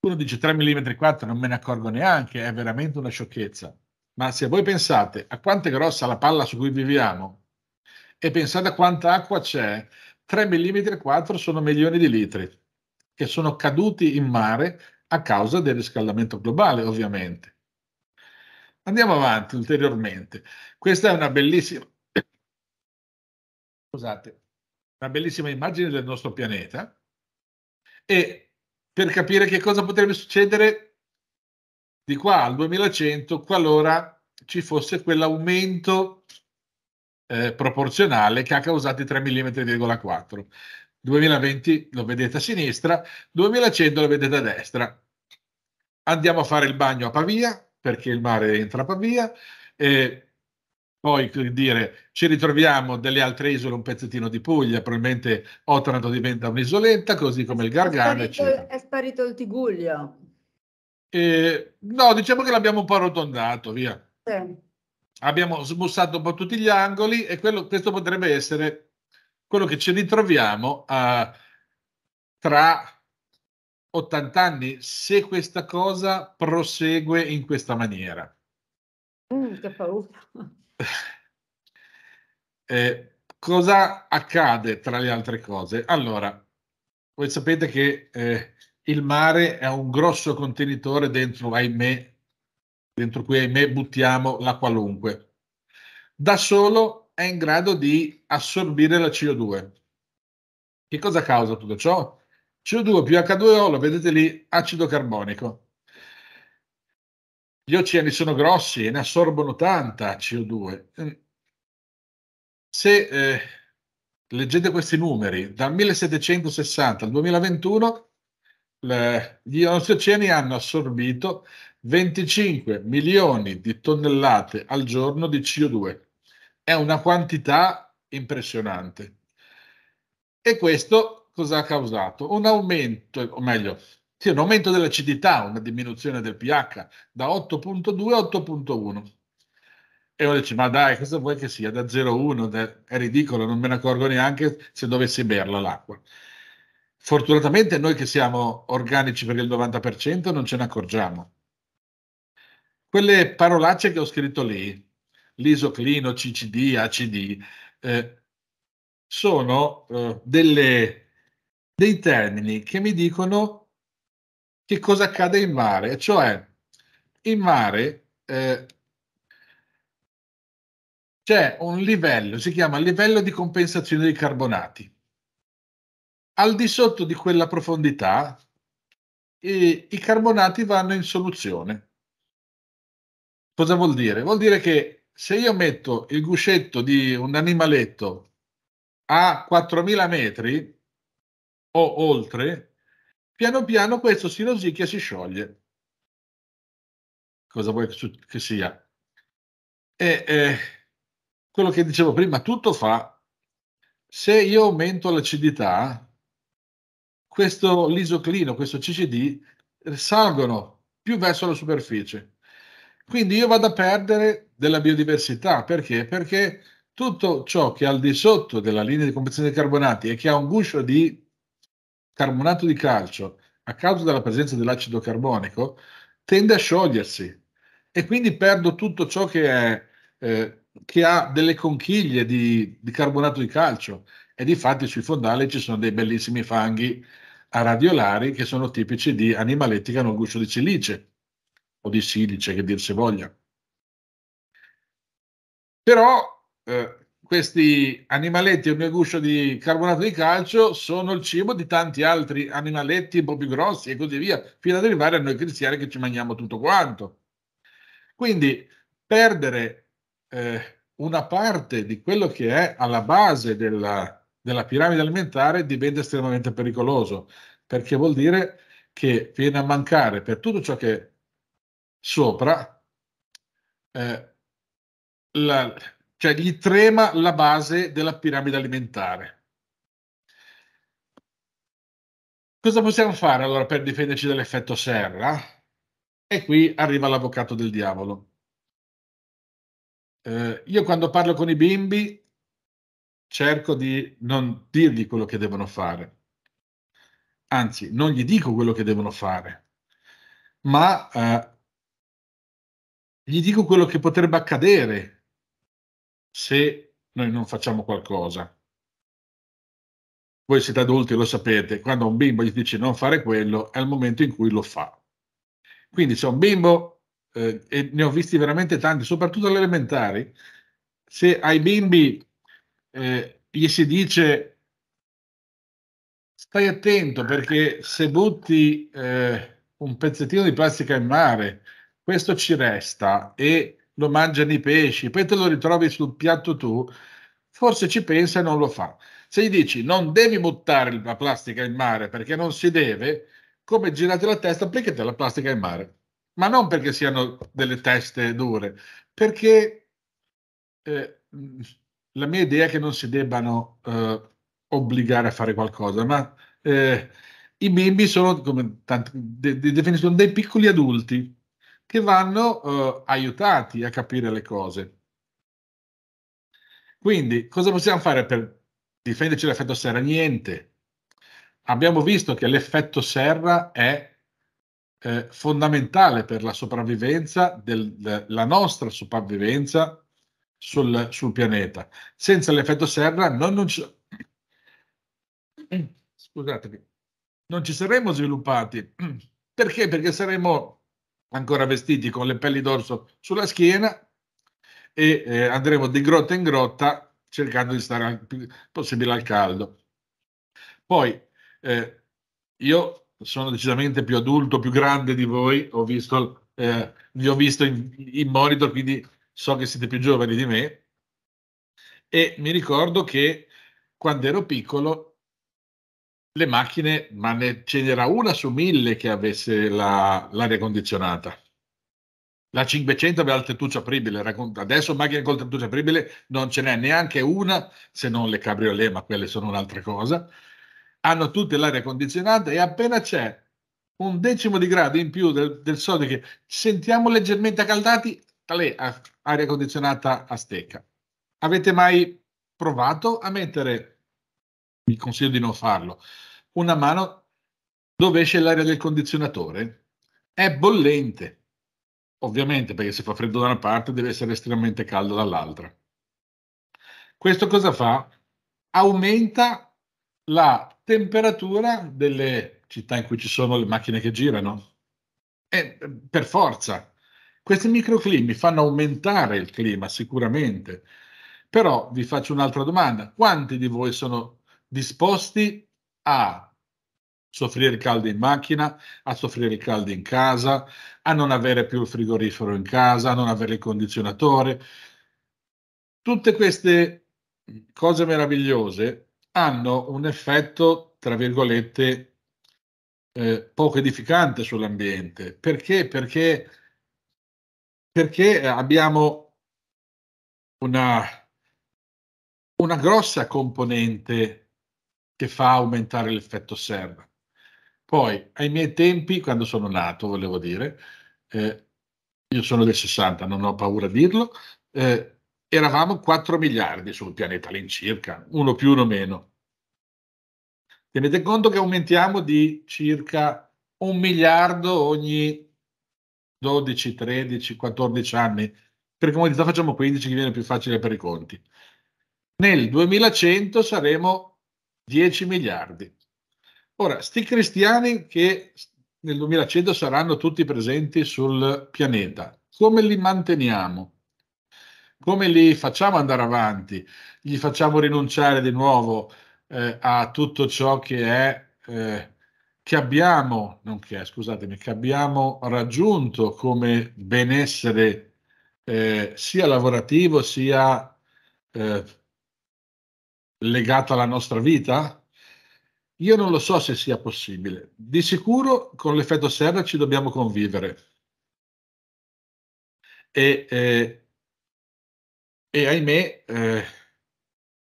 Speaker 2: Uno dice 3 mm e 4, non me ne accorgo neanche, è veramente una sciocchezza. Ma se voi pensate a quanto è grossa la palla su cui viviamo e pensate a quanta acqua c'è, 3 mm 4 sono milioni di litri che sono caduti in mare a causa del riscaldamento globale, ovviamente. Andiamo avanti ulteriormente. Questa è una bellissima, scusate, una bellissima immagine del nostro pianeta e per capire che cosa potrebbe succedere di qua al 2100 qualora ci fosse quell'aumento eh, proporzionale che ha causato i 3 mm,4. 2020 lo vedete a sinistra, 2100 lo vedete a destra. Andiamo a fare il bagno a Pavia, perché il mare entra a Pavia, e poi dire, ci ritroviamo delle altre isole, un pezzettino di Puglia, probabilmente Otranto diventa un'isoletta, così come il Gargano. è
Speaker 1: sparito il Tiguglio.
Speaker 2: Eh, no, diciamo che l'abbiamo un po' arrotondato, via. Sì. Abbiamo smussato un po' tutti gli angoli e quello, questo potrebbe essere quello che ci ritroviamo a, tra 80 anni, se questa cosa prosegue in questa maniera.
Speaker 1: Mm, che paura.
Speaker 2: Eh, cosa accade tra le altre cose? Allora, voi sapete che eh, il mare è un grosso contenitore dentro, ahimè, dentro cui ahimè buttiamo la qualunque. Da solo è in grado di assorbire la CO2. Che cosa causa tutto ciò? CO2 più H2O, lo vedete lì, acido carbonico. Gli oceani sono grossi e ne assorbono tanta CO2. Mm. Se eh, leggete questi numeri, dal 1760 al 2021 le, gli oceani hanno assorbito 25 milioni di tonnellate al giorno di CO2. È una quantità impressionante. E questo cosa ha causato? Un aumento, o meglio, sì, un aumento dell'acidità, una diminuzione del pH da 8.2 a 8.1. E uno dice, ma dai, cosa vuoi che sia? Da 0,1 è ridicolo, non me ne accorgo neanche se dovessi berla l'acqua. Fortunatamente noi che siamo organici per il 90% non ce ne accorgiamo. Quelle parolacce che ho scritto lì, l'isoclino, CCD, ACD, eh, sono eh, delle, dei termini che mi dicono che cosa accade in mare, cioè in mare eh, c'è un livello, si chiama livello di compensazione dei carbonati al di sotto di quella profondità i, i carbonati vanno in soluzione. Cosa vuol dire? Vuol dire che se io metto il guscetto di un animaletto a 4000 metri o oltre, piano piano questo si rosicchia e si scioglie. Cosa vuoi che sia? E, eh, quello che dicevo prima, tutto fa. Se io aumento l'acidità, questo lisoclino, questo CCD, salgono più verso la superficie. Quindi io vado a perdere della biodiversità. Perché? Perché tutto ciò che è al di sotto della linea di composizione dei carbonati e che ha un guscio di carbonato di calcio a causa della presenza dell'acido carbonico tende a sciogliersi e quindi perdo tutto ciò che, è, eh, che ha delle conchiglie di, di carbonato di calcio e di fatti sui fondali ci sono dei bellissimi fanghi a radiolari che sono tipici di animaletti che hanno il gusto di silice o di silice, che dir si voglia. Però eh, questi animaletti con il guscio di carbonato di calcio sono il cibo di tanti altri animaletti un po' più grossi e così via, fino ad arrivare a noi cristiani che ci mangiamo tutto quanto. Quindi perdere eh, una parte di quello che è alla base della, della piramide alimentare diventa estremamente pericoloso, perché vuol dire che viene a mancare per tutto ciò che è sopra, eh, la, cioè gli trema la base della piramide alimentare. Cosa possiamo fare allora per difenderci dall'effetto serra? E qui arriva l'avvocato del diavolo. Eh, io quando parlo con i bimbi cerco di non dirgli quello che devono fare, anzi non gli dico quello che devono fare, ma eh, gli dico quello che potrebbe accadere se noi non facciamo qualcosa. Voi siete adulti, lo sapete, quando un bimbo gli dice non fare quello, è il momento in cui lo fa. Quindi se un bimbo, eh, e ne ho visti veramente tanti, soprattutto alle elementari, se ai bimbi eh, gli si dice stai attento perché se butti eh, un pezzettino di plastica in mare, questo ci resta e lo mangiano i pesci, poi te lo ritrovi sul piatto tu, forse ci pensa e non lo fa. Se gli dici non devi buttare la plastica in mare perché non si deve, come girate la testa, applicate la plastica in mare. Ma non perché siano delle teste dure, perché eh, la mia idea è che non si debbano eh, obbligare a fare qualcosa, ma eh, i bimbi sono, come tanti, de, de, definiscono, dei piccoli adulti che vanno eh, aiutati a capire le cose. Quindi, cosa possiamo fare per difenderci dall'effetto serra? Niente. Abbiamo visto che l'effetto serra è eh, fondamentale per la sopravvivenza, del, de, la nostra sopravvivenza sul, sul pianeta. Senza l'effetto serra non, non ci... Scusatemi, non ci saremmo sviluppati. Perché? Perché saremmo ancora vestiti con le pelli d'orso sulla schiena e eh, andremo di grotta in grotta cercando di stare il più possibile al caldo. Poi eh, io sono decisamente più adulto, più grande di voi, ho visto, eh, vi ho visto in, in monitor, quindi so che siete più giovani di me, e mi ricordo che quando ero piccolo le macchine, ma ne, ce n'era una su mille che avesse la, l'aria condizionata. La 500 aveva il tettuccio apribile, adesso macchine con il tettuccio apribile non ce n'è neanche una, se non le cabriolet, ma quelle sono un'altra cosa. Hanno tutte l'aria condizionata e appena c'è un decimo di grado in più del, del solito che sentiamo leggermente caldati, Tale eh, aria condizionata a stecca. Avete mai provato a mettere, vi consiglio di non farlo, una mano dove esce l'aria del condizionatore? È bollente, ovviamente, perché se fa freddo da una parte deve essere estremamente caldo dall'altra. Questo cosa fa? Aumenta la temperatura delle città in cui ci sono le macchine che girano. E per forza, questi microclimi fanno aumentare il clima sicuramente, però vi faccio un'altra domanda. Quanti di voi sono disposti a soffrire il caldo in macchina, a soffrire il caldo in casa, a non avere più il frigorifero in casa, a non avere il condizionatore? Tutte queste cose meravigliose hanno un effetto, tra virgolette, eh, poco edificante sull'ambiente. Perché? Perché perché eh, abbiamo una, una grossa componente che fa aumentare l'effetto serra. Poi, ai miei tempi, quando sono nato, volevo dire, eh, io sono del 60, non ho paura a dirlo, eh, eravamo 4 miliardi sul pianeta all'incirca, uno più, uno meno. Tenete conto che aumentiamo di circa un miliardo ogni 12, 13, 14 anni, per comodità facciamo 15 che viene più facile per i conti. Nel 2100 saremo 10 miliardi. Ora, sti cristiani che nel 2100 saranno tutti presenti sul pianeta, come li manteniamo? Come li facciamo andare avanti? Gli facciamo rinunciare di nuovo eh, a tutto ciò che è eh, che abbiamo, non che, scusatemi, che abbiamo raggiunto come benessere eh, sia lavorativo sia eh, legato alla nostra vita? Io non lo so se sia possibile. Di sicuro con l'effetto serra ci dobbiamo convivere. E, eh, e ahimè, eh,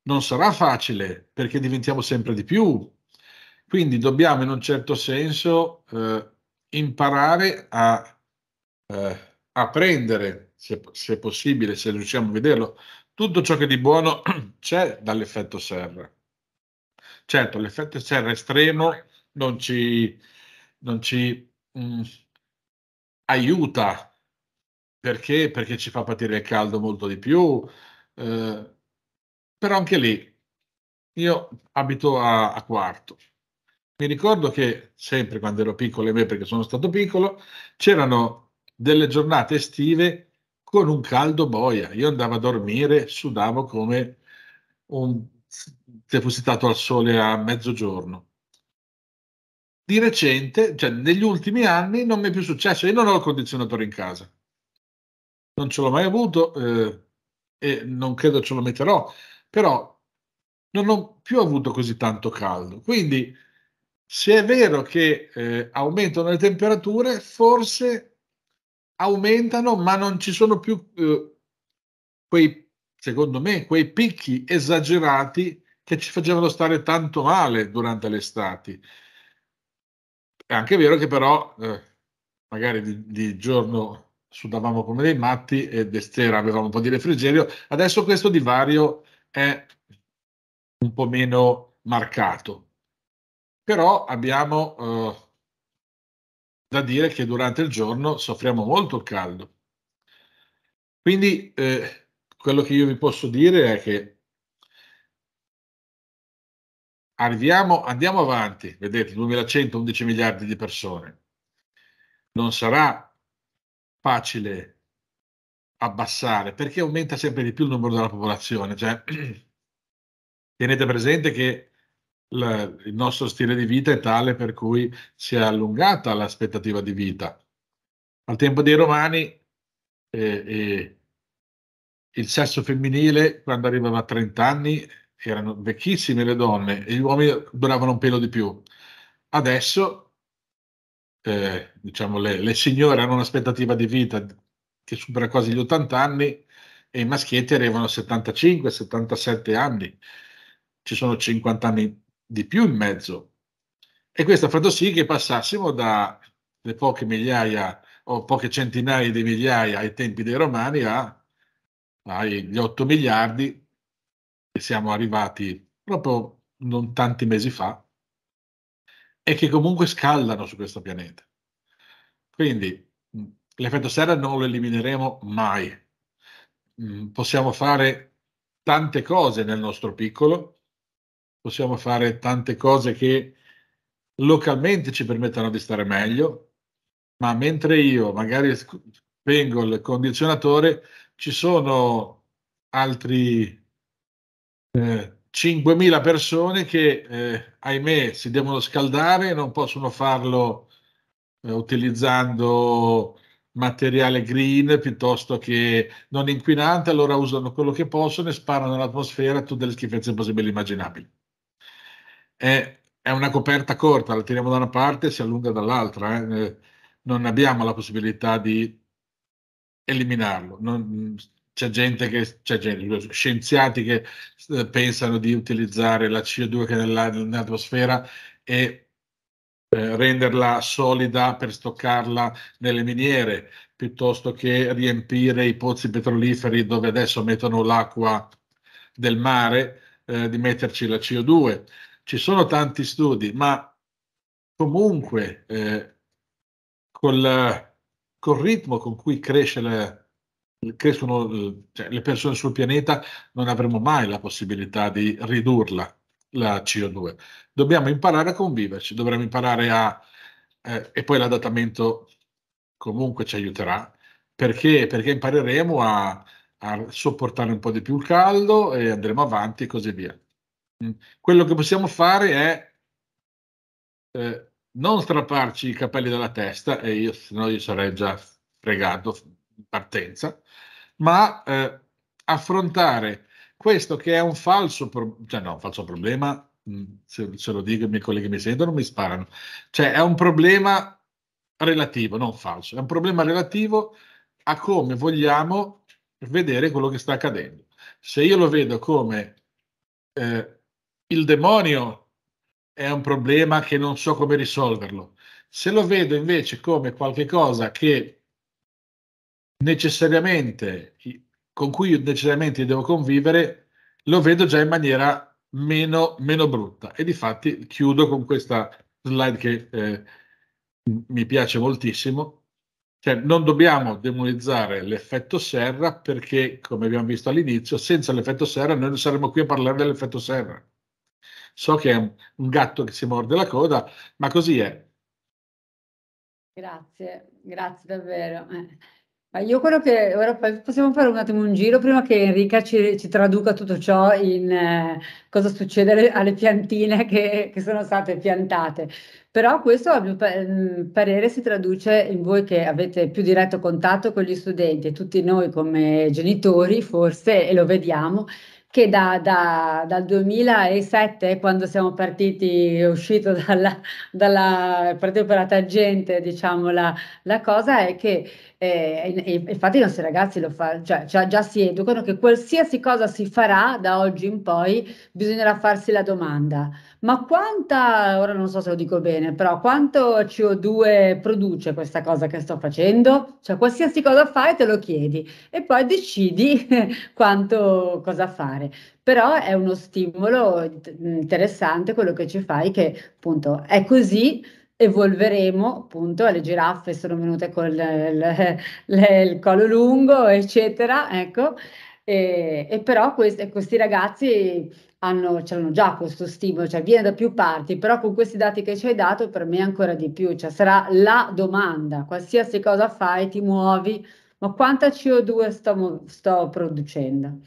Speaker 2: non sarà facile perché diventiamo sempre di più quindi dobbiamo in un certo senso eh, imparare a, eh, a prendere, se, se, possibile, se riusciamo a vederlo, tutto ciò che di buono c'è dall'effetto serra. Certo, l'effetto serra estremo non ci, non ci mh, mm, aiuta perché? Perché ci fa patire il caldo molto di più, eh, però anche lì io abito a, a quarto mi ricordo che sempre quando ero piccolo, e me perché sono stato piccolo, c'erano delle giornate estive con un caldo boia. Io andavo a dormire, sudavo come un, depositato al sole a mezzogiorno. Di recente, cioè negli ultimi anni, non mi è più successo. Io non ho il condizionatore in casa. Non ce l'ho mai avuto eh, e non credo ce lo metterò. Però non ho più avuto così tanto caldo. Quindi se è vero che eh, aumentano le temperature, forse aumentano, ma non ci sono più eh, quei, secondo me, quei picchi esagerati che ci facevano stare tanto male durante l'estate. È anche vero che però eh, magari di, di, giorno sudavamo come dei matti e d'estera avevamo un po' di refrigerio, adesso questo divario è un po' meno marcato però abbiamo eh, da dire che durante il giorno soffriamo molto il caldo. Quindi eh, quello che io vi posso dire è che arriviamo, andiamo avanti, vedete, 2111 miliardi di persone. Non sarà facile abbassare perché aumenta sempre di più il numero della popolazione. Cioè, tenete presente che la, il nostro stile di vita è tale per cui si è allungata l'aspettativa di vita. Al tempo dei Romani eh, eh, il sesso femminile quando arrivava a 30 anni erano vecchissime le donne e gli uomini duravano un pelo di più. Adesso eh, diciamo le, le, signore hanno un'aspettativa di vita che supera quasi gli 80 anni e i maschietti arrivano a 75-77 anni. Ci sono 50 anni di più in mezzo. E questo ha fatto sì che passassimo dalle poche migliaia o poche centinaia di migliaia ai tempi dei romani a, agli 8 miliardi che siamo arrivati proprio non tanti mesi fa e che comunque scaldano su questo pianeta. Quindi l'effetto serra non lo elimineremo mai. Possiamo fare tante cose nel nostro piccolo, possiamo fare tante cose che localmente ci permettono di stare meglio, ma mentre io magari vengo il condizionatore, ci sono altri eh, 5.000 persone che, eh, ahimè, si devono scaldare e non possono farlo eh, utilizzando materiale green piuttosto che non inquinante, allora usano quello che possono e sparano nell'atmosfera tutte le schifezze possibili e immaginabili è, è, una coperta corta, la tiriamo da una parte e si allunga dall'altra. Eh. eh non abbiamo la possibilità di eliminarlo. Non, c'è gente che, c'è gente, scienziati che eh, pensano di utilizzare la CO2 che è nella, nell'atmosfera e eh, renderla solida per stoccarla nelle miniere, piuttosto che riempire i pozzi petroliferi dove adesso mettono l'acqua del mare, eh, di metterci la CO2 ci sono tanti studi, ma comunque eh, col, col, ritmo con cui la, crescono cioè, le persone sul pianeta non avremo mai la possibilità di ridurla la CO2. Dobbiamo imparare a conviverci, dovremmo imparare a... Eh, e poi l'adattamento comunque ci aiuterà, perché, perché impareremo a, a sopportare un po' di più il caldo e andremo avanti e così via. Quello che possiamo fare è eh, non strapparci i capelli dalla testa, e io se no io sarei già fregato in partenza, ma eh, affrontare questo che è un falso, pro- cioè no, falso problema, mm, se, se, lo dico i miei colleghi mi sentono, mi sparano, cioè è un problema relativo, non falso, è un problema relativo a come vogliamo vedere quello che sta accadendo. Se io lo vedo come eh, il demonio è un problema che non so come risolverlo. Se lo vedo invece come qualcosa che necessariamente, con cui necessariamente devo convivere, lo vedo già in maniera meno, meno brutta. E difatti chiudo con questa slide che eh, mi piace moltissimo. Cioè, non dobbiamo demonizzare l'effetto serra perché, come abbiamo visto all'inizio, senza l'effetto serra noi non saremmo qui a parlare dell'effetto serra. So che è un, gatto che si morde la coda, ma così è.
Speaker 1: Grazie, grazie davvero. Eh, ma io quello che ora possiamo fare un attimo un giro prima che Enrica ci, ci traduca tutto ciò in eh, cosa succede alle piantine che, che, sono state piantate. Però questo a mio mm, parere si traduce in voi che avete più diretto contatto con gli studenti e tutti noi come genitori forse, e lo vediamo, che da, da, dal 2007, quando siamo partiti, è uscito dalla, dalla, per la tangente, diciamo, la, la cosa è che e, e, infatti i nostri ragazzi lo fa, cioè, cioè, già si educano che qualsiasi cosa si farà da oggi in poi bisognerà farsi la domanda, ma quanta, ora non so se lo dico bene, però quanto CO2 produce questa cosa che sto facendo? Cioè qualsiasi cosa fai te lo chiedi e poi decidi quanto, cosa fare. Però è uno stimolo interessante quello che ci fai che appunto è così evolveremo, appunto, le giraffe sono venute con le, le, il collo lungo, eccetera, ecco, e, e però questi, questi ragazzi hanno, già questo stimolo, cioè viene da più parti, però con questi dati che ci hai dato per me ancora di più, cioè sarà la domanda, qualsiasi cosa fai, ti muovi, ma quanta CO2 sto, sto producendo?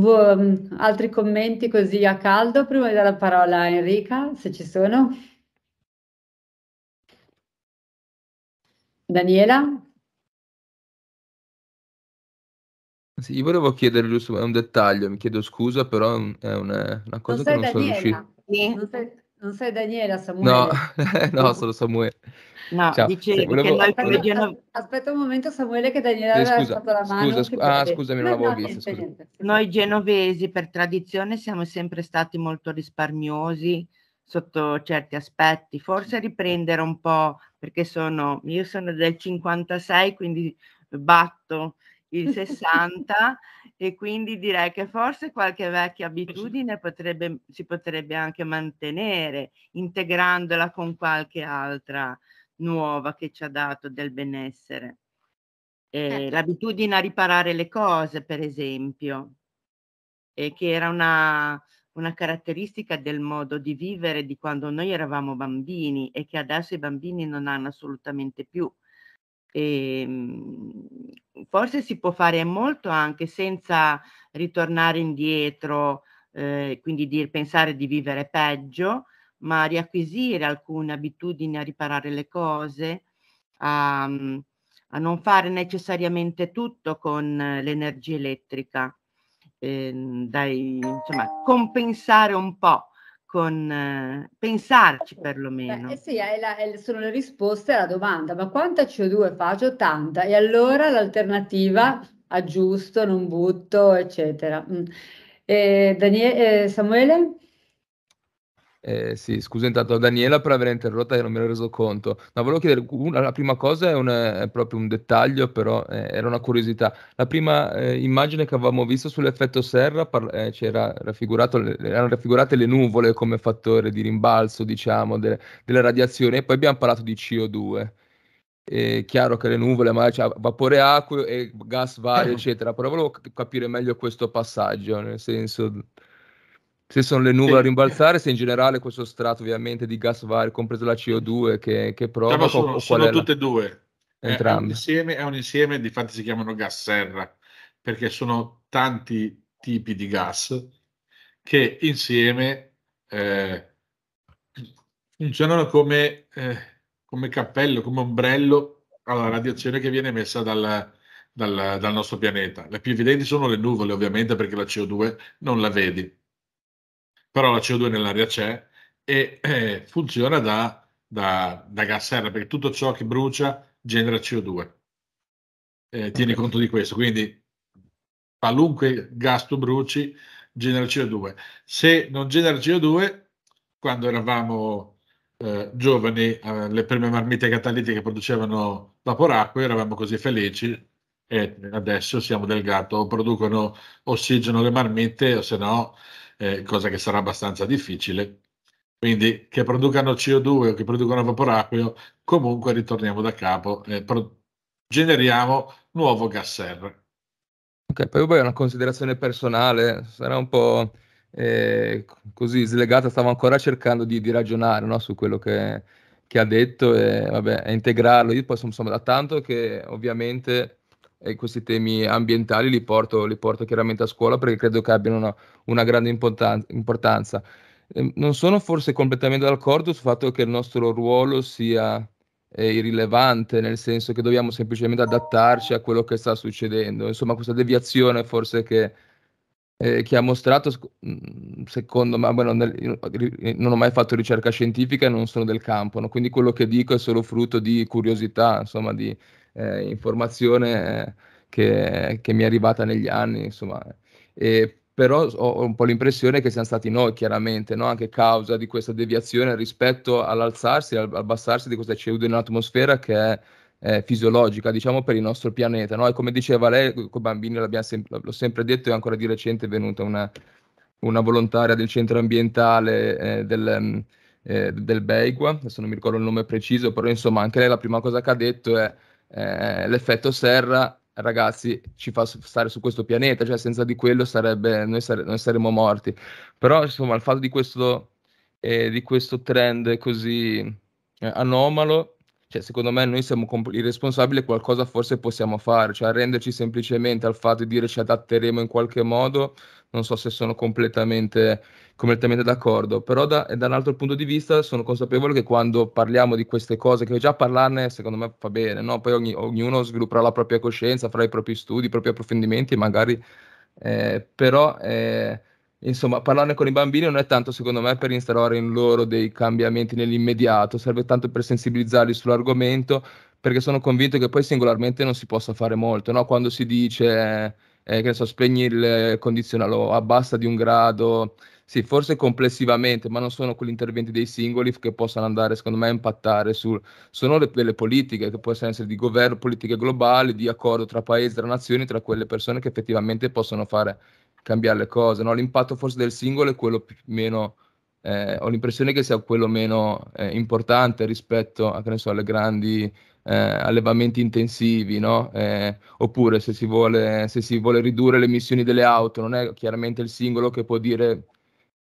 Speaker 1: Mm, altri commenti così a caldo prima di dare la parola a Enrica, se ci sono?
Speaker 2: Daniela?
Speaker 3: Sì, io volevo chiedere giusto un dettaglio, mi chiedo scusa, però è una, una cosa non che non Daniela. sono riuscito.
Speaker 1: Non, sei, non sei Daniela, Samuele? No,
Speaker 3: no, sono Samuele. No, Ciao. dicevo volevo, che noi volevo...
Speaker 1: Aspetta un momento, Samuele, che Daniela
Speaker 4: eh, scusa, la mano.
Speaker 3: Scusa, scu- ah, scusami, non l'avevo no, vista.
Speaker 4: Noi genovesi, per tradizione, siamo sempre stati molto risparmiosi, sotto certi aspetti, forse riprendere un po' perché sono, io sono del 56, quindi batto il 60 e quindi direi che forse qualche vecchia abitudine potrebbe, si potrebbe anche mantenere integrandola con qualche altra nuova che ci ha dato del benessere. Eh, l'abitudine a riparare le cose, per esempio, eh, che era una, una caratteristica del modo di vivere di quando noi eravamo bambini e che adesso i bambini non hanno assolutamente più. E, ehm, forse si può fare molto anche senza ritornare indietro, eh, quindi di pensare di vivere peggio, ma riacquisire alcune abitudini a riparare le cose, a, a non fare necessariamente tutto con eh, l'energia elettrica. Ehm, dai, insomma, compensare un po' con eh, pensarci ecco. perlomeno. Eh
Speaker 1: sì, è la, è, sono le risposte alla domanda, ma quanta CO2 faccio? Tanta. E allora l'alternativa aggiusto, non butto, eccetera. Mm. Eh, Daniele, eh, Samuele?
Speaker 3: Eh, sì, scusa intanto Daniela per aver interrotto e non mi ero reso conto. No, volevo chiedere, una, la prima cosa è, un, è, proprio un dettaglio, però eh, era una curiosità. La prima eh, immagine che avevamo visto sull'effetto serra par- eh, c'era raffigurato, le, erano raffigurate le nuvole come fattore di rimbalzo, diciamo, de- delle radiazioni e poi abbiamo parlato di CO2. È chiaro che le nuvole, ma cioè, vapore acqueo e gas vario, eh. eccetera, però volevo capire meglio questo passaggio, nel senso se sono le nuvole sì. a rimbalzare, se in generale questo strato ovviamente di gas vario, compreso la CO2 che, che provoca. Diciamo, sono, sono tutte e due. Entrambe. È un,
Speaker 2: insieme, è un insieme, difatti si chiamano gas serra, perché sono tanti tipi di gas che insieme eh, funzionano come, eh, come, cappello, come ombrello alla radiazione che viene emessa dal, dal, dal nostro pianeta. Le più evidenti sono le nuvole, ovviamente, perché la CO2 non la vedi però la CO2 nell'aria c'è e eh, funziona da, da, da, gas serra, perché tutto ciò che brucia genera CO2. Eh, tieni okay. conto di questo, quindi qualunque gas tu bruci genera CO2. Se non genera CO2, quando eravamo eh, giovani, eh, le prime marmite catalitiche producevano vaporacque, eravamo così felici e adesso siamo del gatto, o producono ossigeno le marmite o se no eh, cosa che sarà abbastanza difficile. Quindi che producano CO2 o che producano vaporacqueo, comunque ritorniamo da capo, e pro- generiamo nuovo gas serra. Ok, poi è una considerazione personale,
Speaker 3: sarà un po' eh, così slegata, stavo ancora cercando di, di ragionare no, su quello che, che ha detto e vabbè, integrarlo. Io poi sono, sono da tanto che ovviamente e questi temi ambientali li porto, li porto, chiaramente a scuola perché credo che abbiano una, una grande importanza. Ehm, non sono forse completamente d'accordo sul fatto che il nostro ruolo sia eh, irrilevante, nel senso che dobbiamo semplicemente adattarci a quello che sta succedendo. Insomma, questa deviazione forse che, eh, che ha mostrato, mm, secondo me, bueno, nel, eh, non ho mai fatto ricerca scientifica e non sono del campo, no? quindi quello che dico è solo frutto di curiosità, insomma, di, eh, informazione eh, che, che, mi è arrivata negli anni, insomma. E, però ho un po' l'impressione che siamo stati noi chiaramente, no? anche causa di questa deviazione rispetto all'alzarsi, al abbassarsi di questa CO2 nell'atmosfera che è eh, fisiologica, diciamo, per il nostro pianeta. No? E come diceva lei, con i bambini sem- l'ho sempre detto e ancora di recente è venuta una, una volontaria del centro ambientale eh, del, mm, eh, del Beigua, adesso non mi ricordo il nome preciso, però insomma anche lei la prima cosa che ha detto è eh, l'effetto serra, ragazzi, ci fa stare su questo pianeta, cioè senza di quello sarebbe, noi, sare- noi saremmo morti. Però insomma il fatto di questo, eh, di questo trend così eh, anomalo, cioè, secondo me noi siamo comp- responsabili, qualcosa forse possiamo fare, cioè renderci semplicemente al fatto di dire ci cioè, adatteremo in qualche modo, non so se sono completamente, completamente d'accordo, però da, da, un altro punto di vista sono consapevole che quando parliamo di queste cose, che già parlarne secondo me fa bene, no? poi ogni, ognuno svilupperà la propria coscienza, farà i propri studi, i propri approfondimenti, magari, eh, però eh, insomma parlarne con i bambini non è tanto secondo me per instaurare in loro dei cambiamenti nell'immediato, serve tanto per sensibilizzarli sull'argomento, perché sono convinto che poi singolarmente non si possa fare molto, no? quando si dice... Eh, eh, che ne so, spegni il condizionale, lo abbassa di un grado, sì, forse complessivamente, ma non sono quegli interventi dei singoli che possano andare, secondo me, a impattare sul... Sono le, le politiche, che possono essere di governo, politiche globali, di accordo tra paesi, tra nazioni, tra quelle persone che effettivamente possono fare cambiare le cose. No? L'impatto forse del singolo è quello meno... Eh, ho l'impressione che sia quello meno eh, importante rispetto a, che ne so, alle grandi eh, allevamenti intensivi, no? eh, oppure se si, vuole, se si, vuole, ridurre le emissioni delle auto, non è chiaramente il singolo che può dire,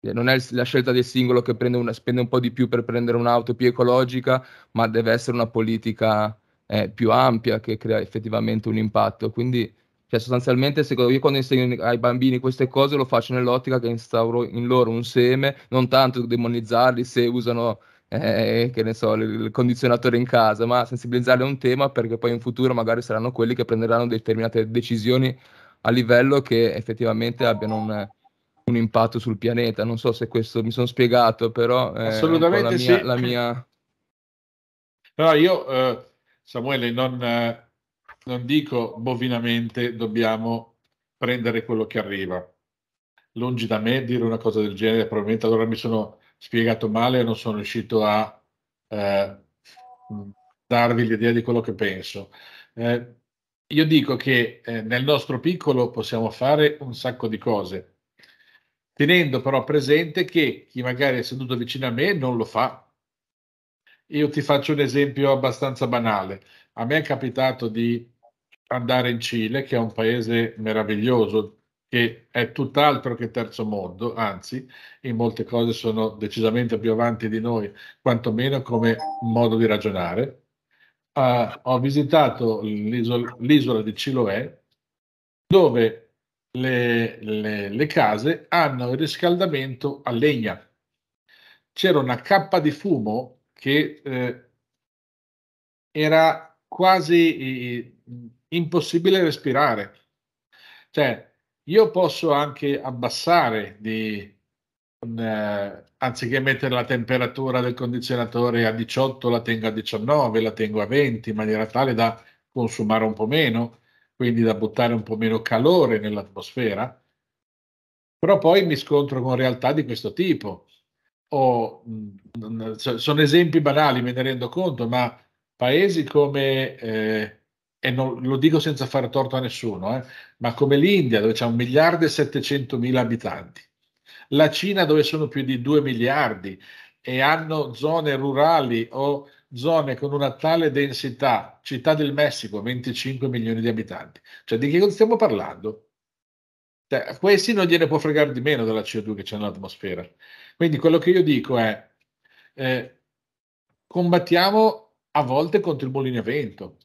Speaker 3: eh, non è la scelta del singolo che una, spende un po' di più per prendere un'auto più ecologica, ma deve essere una politica eh, più ampia che crea effettivamente un impatto. Quindi cioè, sostanzialmente secondo me quando insegno ai bambini queste cose lo faccio nell'ottica che instauro in loro un seme, non tanto demonizzarli se usano eh, che ne so, il, il condizionatore in casa, ma sensibilizzare un tema perché poi in futuro magari saranno quelli che prenderanno determinate decisioni a livello che effettivamente abbiano un, un impatto sul pianeta. Non so se questo mi sono spiegato, però eh, assolutamente la mia, sì. La
Speaker 2: mia... Però io, eh, Samuele, non, non dico bovinamente dobbiamo prendere quello che arriva. Lungi da me dire una cosa del genere, probabilmente allora mi sono spiegato male o non sono riuscito a eh, darvi l'idea di quello che penso. Eh, io dico che eh, nel nostro piccolo possiamo fare un sacco di cose, tenendo però presente che chi magari è seduto vicino a me non lo fa. Io ti faccio un esempio abbastanza banale. A me è capitato di andare in Cile, che è un paese meraviglioso, che è tutt'altro che terzo mondo, anzi in molte cose sono decisamente più avanti di noi, quantomeno come modo di ragionare. Uh, ho visitato l'isola, l'isola di Chiloé dove le, le, le case hanno il riscaldamento a legna. C'era una cappa di fumo che eh, era quasi eh, impossibile respirare. Cioè, io posso anche abbassare di, eh, anziché mettere la temperatura del condizionatore a 18, la tengo a 19, la tengo a 20, in maniera tale da consumare un po' meno, quindi da buttare un po' meno calore nell'atmosfera. Però poi mi scontro con realtà di questo tipo. O, sono esempi banali, me ne rendo conto, ma paesi come eh, e non, lo dico senza fare torto a nessuno, eh, ma come l'India dove c'è un miliardo e 700 mila abitanti, la Cina dove sono più di 2 miliardi e hanno zone rurali o zone con una tale densità, città del Messico 25 milioni di abitanti, cioè di che cosa stiamo parlando? Cioè, a questi non gliene può fregare di meno della CO2 che c'è nell'atmosfera. Quindi quello che io dico è eh, combattiamo a volte contro il mulino a vento,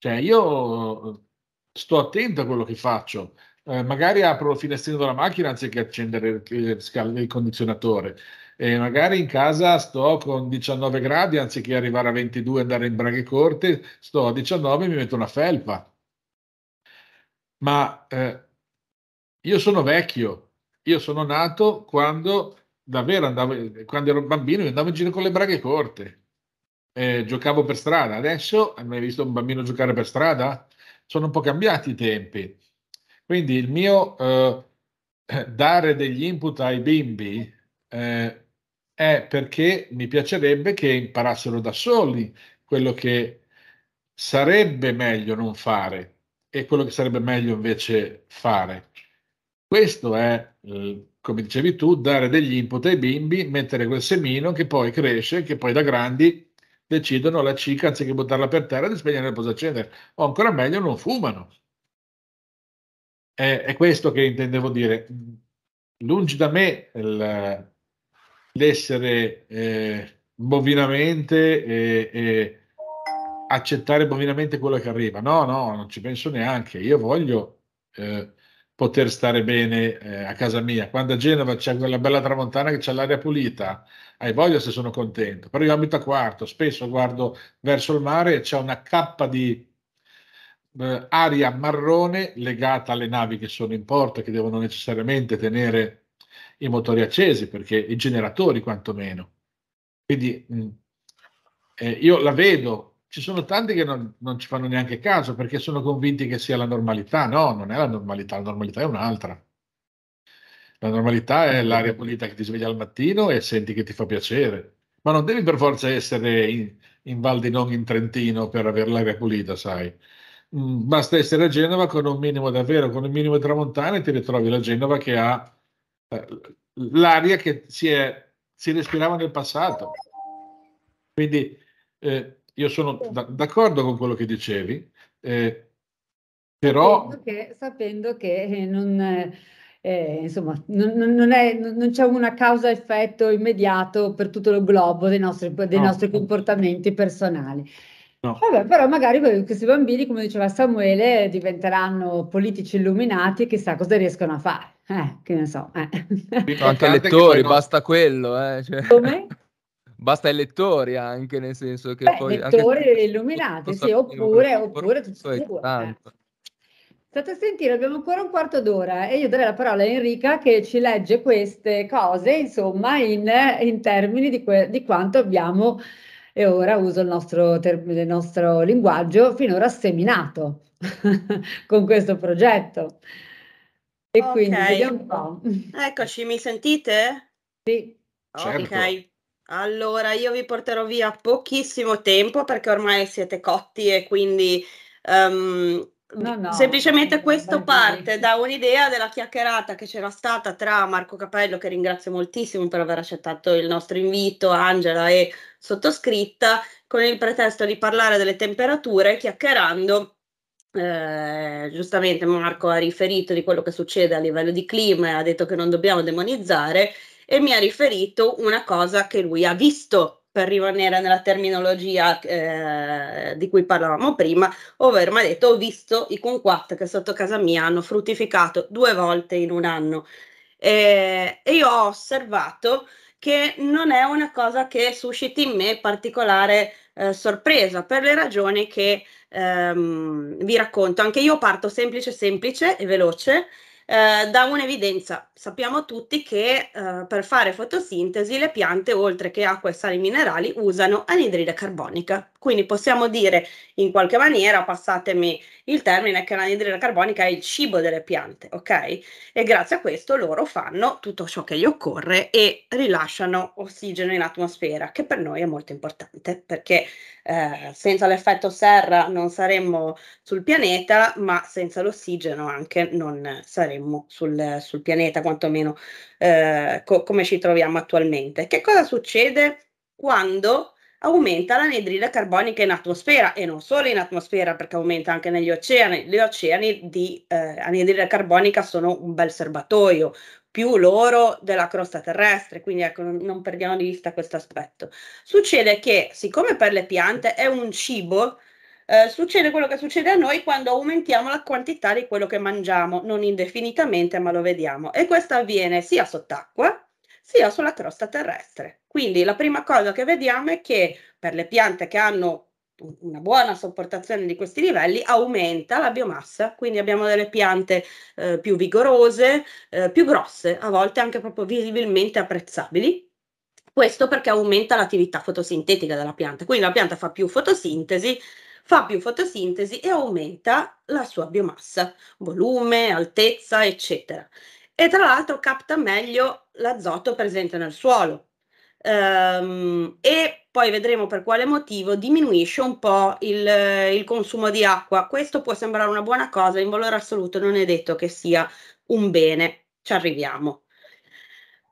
Speaker 2: cioè, io sto attento a quello che faccio. Eh, magari apro il finestrino della macchina anziché accendere il, il condizionatore. E magari in casa sto con 19 gradi anziché arrivare a 22 e andare in braghe corte, sto a 19 e mi metto una felpa. Ma eh, io sono vecchio, io sono nato quando davvero andavo, quando ero bambino, andavo in giro con le braghe corte eh, giocavo per strada, adesso hai mai visto un bambino giocare per strada? Sono un po' cambiati i tempi. Quindi il mio eh, dare degli input ai bimbi eh, è perché mi piacerebbe che imparassero da soli quello che sarebbe meglio non fare e quello che sarebbe meglio invece fare. Questo è, eh, come dicevi tu, dare degli input ai bimbi, mettere quel semino che poi cresce, che poi da grandi decidono la cica anziché buttarla per terra di spegnere il posacendere o ancora meglio non fumano. È, è questo che intendevo dire. Lungi da me il, l'essere eh, bovinamente e, e, accettare bovinamente quello che arriva. No, no, non ci penso neanche. Io voglio eh, poter stare bene eh, a casa mia. Quando a Genova c'è quella bella tramontana che c'è l'aria pulita, hai voglia se sono contento. Però io abito a quarto, spesso guardo verso il mare e c'è una cappa di eh, aria marrone legata alle navi che sono in porto, che devono necessariamente tenere i motori accesi, perché i generatori quantomeno. Quindi mh, mm, eh, io la vedo ci sono tanti che non, non, ci fanno neanche caso perché sono convinti che sia la normalità. No, non è la normalità, la normalità è un'altra. La normalità è l'aria pulita che ti sveglia al mattino e senti che ti fa piacere. Ma non devi per forza essere in, in Val di Non in Trentino per avere l'aria pulita, sai. Mm, basta essere a Genova con un minimo davvero, con un minimo di tramontana e ti ritrovi la Genova che ha eh, l'aria che si, è, si respirava nel passato. Quindi eh, io sono d- d'accordo con quello che dicevi, eh, però... Sapendo
Speaker 1: che, sapendo che eh, non, eh, eh, insomma, non, non, è, non, c'è una causa-effetto immediato per tutto il globo dei nostri, dei no. nostri comportamenti personali. No. Vabbè, però magari questi bambini, come diceva Samuele, diventeranno politici illuminati e chissà cosa riescono a fare. Eh, che ne
Speaker 3: so. Eh. Anche lettori, basta quello. Eh, cioè. Come? basta ai lettori anche, nel senso che Beh, poi... lettori
Speaker 1: anche... illuminati, sì, oppure, oppure
Speaker 3: tutto è eh. tanto.
Speaker 1: State a sentire, abbiamo ancora un quarto d'ora e io darei la parola a Enrica che ci legge queste cose, insomma, in, in termini di, que- di, quanto abbiamo, e ora uso il nostro, ter- il nostro linguaggio, finora seminato con questo progetto.
Speaker 5: E okay. quindi vediamo un po'. Eccoci, mi sentite? Sì.
Speaker 1: Certo. Ok,
Speaker 5: allora, io vi porterò via pochissimo tempo perché ormai siete cotti e quindi um, no, no, semplicemente no, questo parte da un'idea della chiacchierata che c'era stata tra Marco Capello, che ringrazio moltissimo per aver accettato il nostro invito, Angela e sottoscritta, con il pretesto di parlare delle temperature, chiacchierando. Eh, giustamente Marco ha riferito di quello che succede a livello di clima e ha detto che non dobbiamo demonizzare e mi ha riferito una cosa che lui ha visto per rimanere nella terminologia eh, di cui parlavamo prima, ovvero mi ha detto ho visto i conquat che sotto casa mia hanno fruttificato due volte in un anno eh, e io ho osservato che non è una cosa che susciti in me particolare eh, sorpresa per le ragioni che ehm, vi racconto. Anche io parto semplice, semplice e veloce eh, da un'evidenza. Sappiamo tutti che eh, per fare fotosintesi le piante, oltre che acqua e sali minerali, usano anidride carbonica. Quindi possiamo dire in qualche maniera, passatemi il termine è che l'anidride carbonica è il cibo delle piante, ok? E grazie a questo loro fanno tutto ciò che gli occorre e rilasciano ossigeno in atmosfera, che per noi è molto importante, perché eh, senza l'effetto serra non saremmo sul pianeta, ma senza l'ossigeno anche non saremmo sul, sul pianeta, quantomeno eh, co- come ci troviamo attualmente. Che cosa succede quando aumenta l'anidride carbonica in atmosfera e non solo in atmosfera perché aumenta anche negli oceani. Gli oceani di eh, anidride carbonica sono un bel serbatoio, più l'oro della crosta terrestre, quindi ecco, non perdiamo di vista questo aspetto. Succede che, siccome per le piante è un cibo, eh, succede quello che succede a noi quando aumentiamo la quantità di quello che mangiamo, non indefinitamente, ma lo vediamo. E questo avviene sia sott'acqua, sia sulla crosta terrestre. Quindi la prima cosa che vediamo è che per le piante che hanno una buona sopportazione di questi livelli aumenta la biomassa, quindi abbiamo delle piante eh, più vigorose, eh, più grosse, a volte anche proprio visibilmente apprezzabili. Questo perché aumenta l'attività fotosintetica della pianta, quindi la pianta fa più fotosintesi, fa più fotosintesi e aumenta la sua biomassa, volume, altezza, eccetera e tra l'altro capta meglio l'azoto presente nel suolo. Um, e poi vedremo per quale motivo diminuisce un po' il, il, consumo di acqua. Questo può sembrare una buona cosa, in valore assoluto non è detto che sia un bene, ci arriviamo.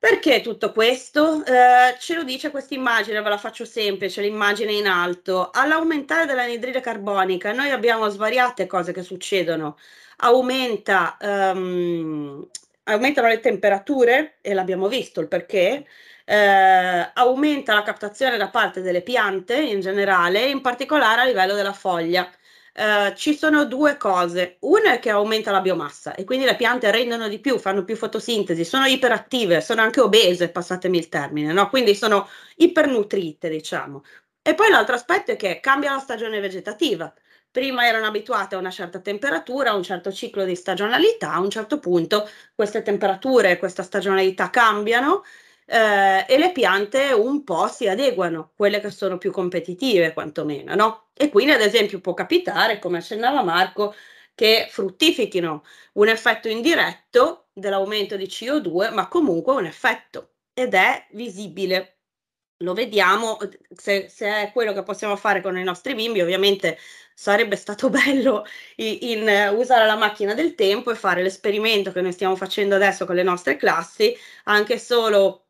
Speaker 5: Perché tutto questo? Eh, ce lo dice questa immagine, ve la faccio semplice, l'immagine in alto. All'aumentare dell'anidride carbonica noi abbiamo svariate cose che succedono. Aumenta um, aumentano le temperature, e l'abbiamo visto il perché, eh, aumenta la captazione da parte delle piante in generale, in particolare a livello della foglia. Eh, ci sono due cose. Una è che aumenta la biomassa e quindi le piante rendono di più, fanno più fotosintesi, sono iperattive, sono anche obese, passatemi il termine, no? quindi sono ipernutrite, diciamo. E poi l'altro aspetto è che cambia la stagione vegetativa prima erano abituate a una certa temperatura, a un certo ciclo di stagionalità, a un certo punto queste temperature, questa stagionalità cambiano eh, e le piante un po' si adeguano, quelle che sono più competitive quantomeno, no? E quindi ad esempio può capitare, come accennava Marco, che fruttifichino un effetto indiretto dell'aumento di CO2, ma comunque un effetto ed è visibile lo vediamo, eh, se, se, è quello che possiamo fare con i nostri bimbi, ovviamente sarebbe stato bello in, in, eh, usare la macchina del tempo e fare l'esperimento che noi stiamo facendo adesso con le nostre classi, anche solo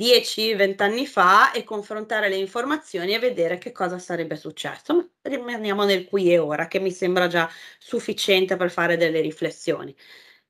Speaker 5: 10-20 anni fa e confrontare le informazioni e vedere che cosa sarebbe successo. Rimaniamo nel qui e ora, che mi sembra già sufficiente per fare delle riflessioni.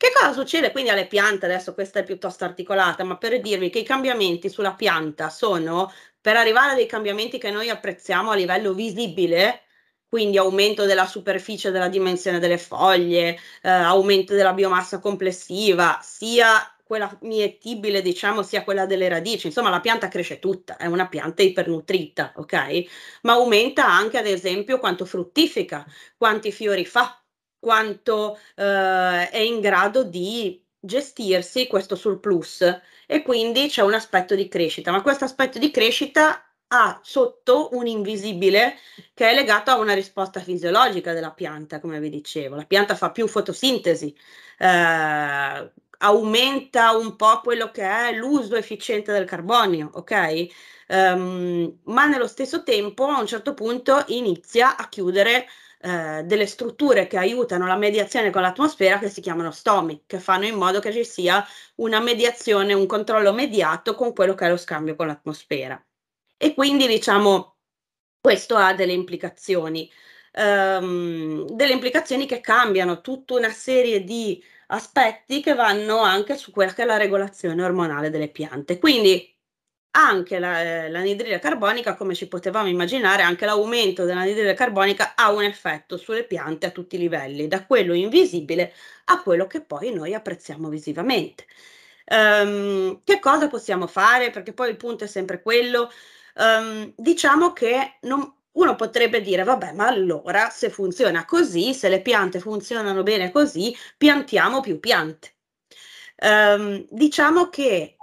Speaker 5: Che cosa succede quindi alle piante? Adesso questa è piuttosto articolata, ma per dirvi che i cambiamenti sulla pianta sono per arrivare a dei cambiamenti che noi apprezziamo a livello visibile, quindi aumento della superficie della dimensione delle foglie, eh, aumento della biomassa complessiva, sia quella miettibile, diciamo, sia quella delle radici. Insomma, la pianta cresce tutta, è una pianta ipernutrita, ok? Ma aumenta anche, ad esempio, quanto fruttifica, quanti fiori fa, quanto eh, è in grado di gestirsi questo surplus e quindi c'è un aspetto di crescita, ma questo aspetto di crescita ha sotto un invisibile che è legato a una risposta fisiologica della pianta, come vi dicevo. La pianta fa più fotosintesi, eh, aumenta un po' quello che è l'uso efficiente del carbonio, ok? Um, ma nello stesso tempo a un certo punto inizia a chiudere eh, delle strutture che aiutano la mediazione con l'atmosfera che si chiamano STOMI, che fanno in modo che ci sia una mediazione, un controllo mediato con quello che è lo scambio con l'atmosfera. E quindi diciamo questo ha delle implicazioni, ehm, delle implicazioni che cambiano tutta una serie di aspetti che vanno anche su quella che è la regolazione ormonale delle piante. Quindi anche la, eh, l'anidride carbonica, come ci potevamo immaginare, anche l'aumento dell'anidride carbonica ha un effetto sulle piante a tutti i livelli, da quello invisibile a quello che poi noi apprezziamo visivamente. Um, che cosa possiamo fare? Perché poi il punto è sempre quello. Um, diciamo che non, uno potrebbe dire, vabbè, ma allora se funziona così, se le piante funzionano bene così, piantiamo più piante. Um, diciamo che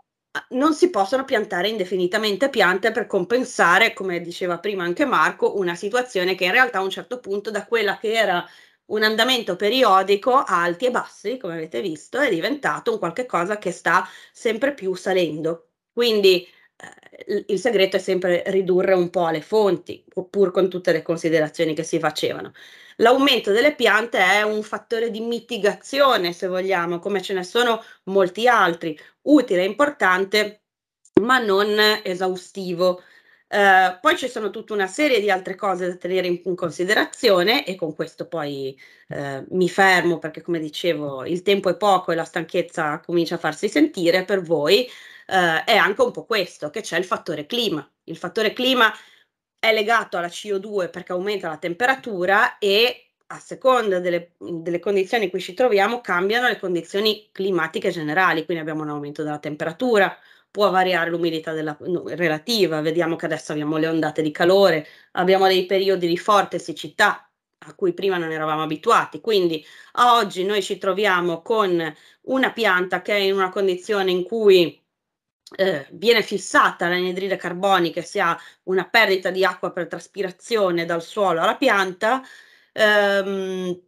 Speaker 5: non si possono piantare indefinitamente piante per compensare, come diceva prima anche Marco, una situazione che in realtà a un certo punto da quella che era un andamento periodico alti e bassi, come avete visto, è diventato un qualche cosa che sta sempre più salendo. Quindi eh, il segreto è sempre ridurre un po' le fonti, oppur con tutte le considerazioni che si facevano l'aumento delle piante è un fattore di mitigazione, se vogliamo, come ce ne sono molti altri, utile e importante, ma non esaustivo. Eh, poi ci sono tutta una serie di altre cose da tenere in, in considerazione e con questo poi eh, mi fermo perché come dicevo il tempo è poco e la stanchezza comincia a farsi sentire per voi. Eh, è anche un po' questo che c'è il fattore clima. Il fattore clima è legato alla CO2 perché aumenta la temperatura e a seconda delle, delle, condizioni in cui ci troviamo cambiano le condizioni climatiche generali, quindi abbiamo un aumento della temperatura, può variare l'umidità della, relativa, vediamo che adesso abbiamo le ondate di calore, abbiamo dei periodi di forte siccità a cui prima non eravamo abituati, quindi a oggi noi ci troviamo con una pianta che è in una condizione in cui eh, viene fissata l'anidride carbonica e si ha una perdita di acqua per traspirazione dal suolo alla pianta, ehm,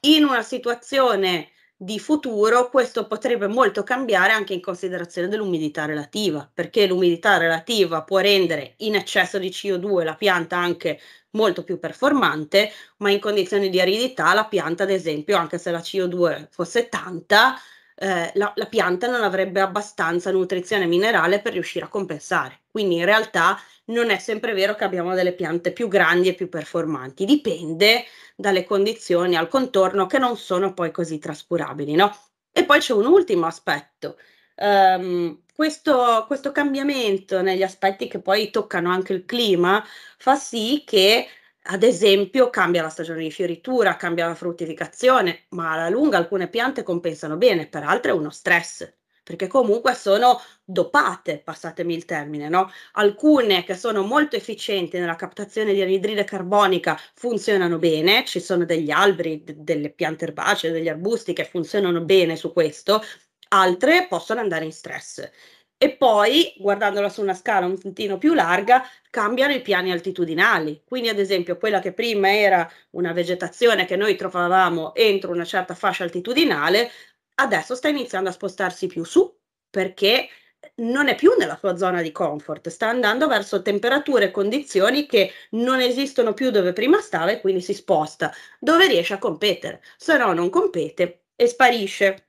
Speaker 5: in una situazione di futuro questo potrebbe molto cambiare anche in considerazione dell'umidità relativa, perché l'umidità relativa può rendere in eccesso di CO2 la pianta anche molto più performante, ma in condizioni di aridità la pianta, ad esempio, anche se la CO2 fosse tanta, eh, la, la, pianta non avrebbe abbastanza nutrizione minerale per riuscire a compensare. Quindi in realtà non è sempre vero che abbiamo delle piante più grandi e più performanti, dipende dalle condizioni al contorno che non sono poi così trascurabili. No? E poi c'è un ultimo aspetto. Um, questo, questo cambiamento negli aspetti che poi toccano anche il clima fa sì che ad esempio cambia la stagione di fioritura, cambia la fruttificazione, ma alla lunga alcune piante compensano bene, per altre è uno stress, perché comunque sono dopate, passatemi il termine, no? Alcune che sono molto efficienti nella captazione di anidride carbonica funzionano bene, ci sono degli alberi, d- delle piante erbacee, degli arbusti che funzionano bene su questo, altre possono andare in stress e poi, guardandola su una scala un tantino più larga, cambiano i piani altitudinali. Quindi, ad esempio, quella che prima era una vegetazione che noi trovavamo entro una certa fascia altitudinale, adesso sta iniziando a spostarsi più su perché non è più nella sua zona di comfort, sta andando verso temperature e condizioni che non esistono più dove prima stava e quindi si sposta dove riesce a competere, se no non compete e sparisce.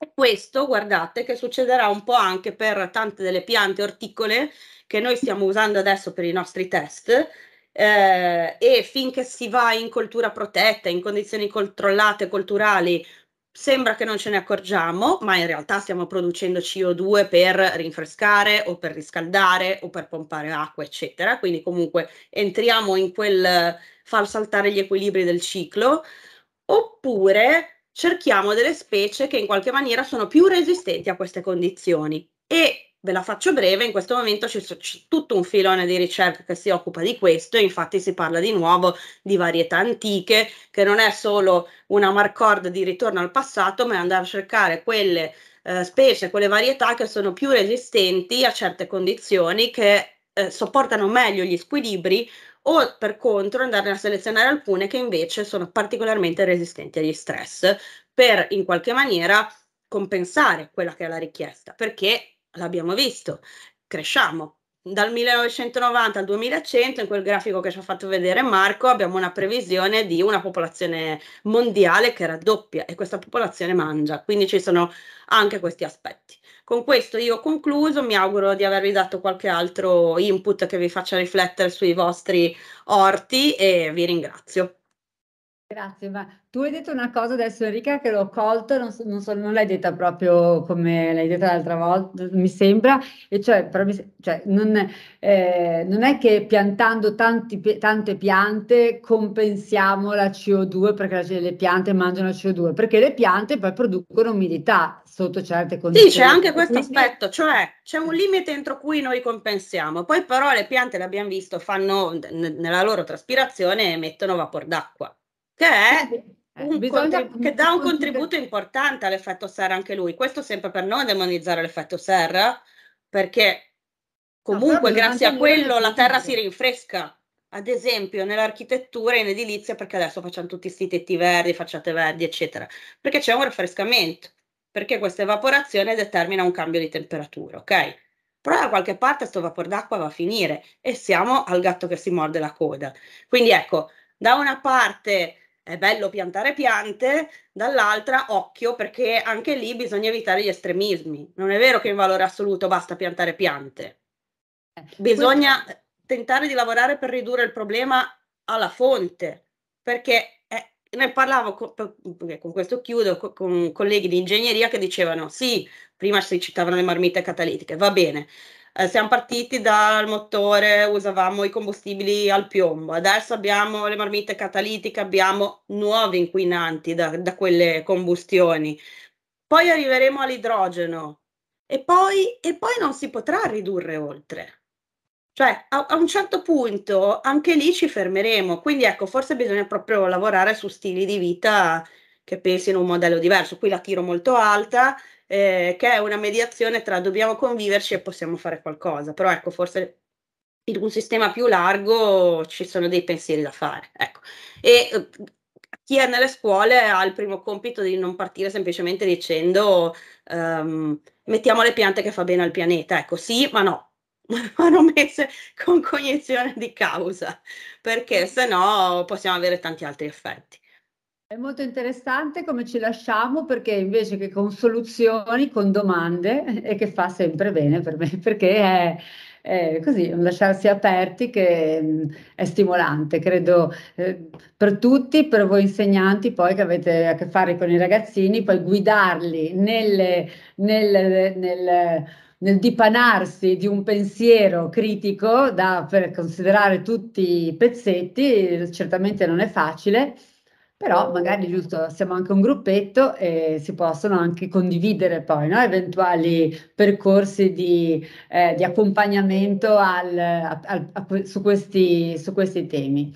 Speaker 5: E questo, guardate, che succederà un po' anche per tante delle piante orticole che noi stiamo usando adesso per i nostri test. Eh, e finché si va in coltura protetta, in condizioni controllate, culturali, sembra che non ce ne accorgiamo, ma in realtà stiamo producendo CO2 per rinfrescare o per riscaldare o per pompare acqua, eccetera. Quindi comunque entriamo in quel far saltare gli equilibri del ciclo. Oppure cerchiamo delle specie che in qualche maniera sono più resistenti a queste condizioni. E ve la faccio breve, in questo momento c'è, c'è tutto un filone di ricerca che si occupa di questo, infatti si parla di nuovo di varietà antiche, che non è solo una marcord di ritorno al passato, ma è andare a cercare quelle eh, specie, quelle varietà che sono più resistenti a certe condizioni, che eh, sopportano meglio gli squilibri o per contro andarne a selezionare alcune che invece sono particolarmente resistenti agli stress per in qualche maniera compensare quella che è la richiesta, perché l'abbiamo visto, cresciamo. Dal 1990 al 2100, in quel grafico che ci ha fatto vedere Marco, abbiamo una previsione di una popolazione mondiale che raddoppia e questa popolazione mangia, quindi ci sono anche questi aspetti. Con questo io ho concluso, mi auguro di avervi dato qualche altro input che vi faccia riflettere sui vostri orti e vi ringrazio.
Speaker 1: Grazie, ma tu hai detto una cosa adesso Enrica che l'ho colto, non, so, non, so, non l'hai detta proprio come l'hai detta l'altra volta, mi sembra, e cioè, mi, cioè non, eh, non, è che piantando tanti, tante piante compensiamo la CO2 perché le piante mangiano la CO2, perché le piante poi producono umidità sotto certe condizioni. Sì, c'è anche
Speaker 5: questo Quindi... aspetto, cioè c'è un limite entro cui noi compensiamo, poi però le piante, l'abbiamo visto, fanno nella loro traspirazione emettono vapor d'acqua che è eh, Bisogna... che dà un contributo importante all'effetto serra anche lui. Questo sempre per non demonizzare l'effetto serra, perché comunque no, grazie a quello la terra si rinfresca. Ad esempio nell'architettura in edilizia, perché adesso facciamo tutti questi tetti verdi, facciate verdi, eccetera, perché c'è un raffrescamento, perché questa evaporazione determina un cambio di temperatura, ok? Però da qualche parte questo vapore d'acqua va a finire e siamo al gatto che si morde la coda. Quindi ecco, da una parte è bello piantare piante, dall'altra occhio perché anche lì bisogna evitare gli estremismi. Non è vero che in valore assoluto basta piantare piante. Eh, bisogna Quindi... tentare di lavorare per ridurre il problema alla fonte, perché è, eh, ne parlavo con, con questo chiudo con, con colleghi di ingegneria che dicevano sì, prima si citavano le marmite catalitiche, va bene, eh, siamo partiti dal motore, usavamo i combustibili al piombo, adesso abbiamo le marmite catalitiche, abbiamo nuovi inquinanti da, da quelle combustioni. Poi arriveremo all'idrogeno e poi, e poi non si potrà ridurre oltre. Cioè, a, a, un certo punto anche lì ci fermeremo. Quindi ecco, forse bisogna proprio lavorare su stili di vita che pensino a un modello diverso. Qui la tiro molto alta, eh, che è una mediazione tra dobbiamo conviverci e possiamo fare qualcosa, però ecco, forse in un sistema più largo ci sono dei pensieri da fare, ecco. E eh, chi è nelle scuole ha il primo compito di non partire semplicemente dicendo um, mettiamo le piante che fa bene al pianeta, ecco sì, ma no, vanno messe con cognizione di causa, perché se no possiamo avere tanti altri effetti.
Speaker 1: È molto interessante come ci lasciamo perché invece che con soluzioni, con domande e che fa sempre bene per me perché è, è così, un lasciarsi aperti che è stimolante, credo eh, per tutti, per voi insegnanti poi che avete a che fare con i ragazzini, poi guidarli nelle, nel, nel, nel dipanarsi di un pensiero critico da, per considerare tutti i pezzetti, certamente non è facile però magari giusto, siamo anche un gruppetto e si possono anche condividere poi no? eventuali percorsi di, eh, di accompagnamento al, a, a, a, su, questi, su, questi, temi.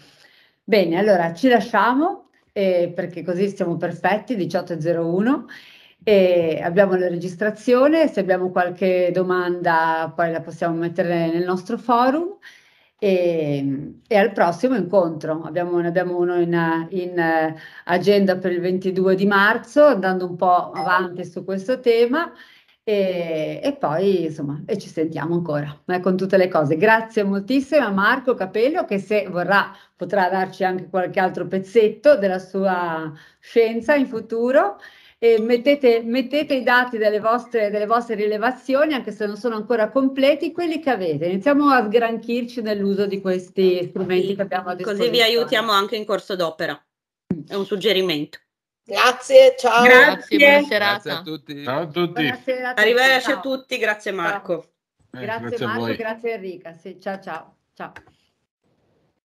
Speaker 1: Bene, allora ci lasciamo eh, perché così siamo perfetti, 18.01. E abbiamo la registrazione, se abbiamo qualche domanda poi la possiamo mettere nel nostro forum e, ehm, e, al prossimo incontro. Abbiamo, ne abbiamo uno in, in, eh, agenda per il 22 di marzo, andando un po' avanti su questo tema. E, e poi insomma e ci sentiamo ancora eh, con tutte le cose grazie moltissimo a Marco Capello che se vorrà potrà darci anche qualche altro pezzetto della sua scienza in futuro eh, mettete, mettete, i dati delle vostre, delle vostre, rilevazioni, anche se non sono ancora completi, quelli che avete. Iniziamo a sgranchirci nell'uso di questi strumenti che abbiamo a disposizione. Così vi
Speaker 5: aiutiamo anche in corso d'opera. È un suggerimento. Grazie,
Speaker 1: ciao. Grazie, grazie, grazie
Speaker 5: a tutti. Ciao a tutti. Arrivederci a
Speaker 2: tutti, grazie Marco. Eh, grazie, grazie Marco,
Speaker 1: grazie Enrica. Sì, ciao ciao. ciao.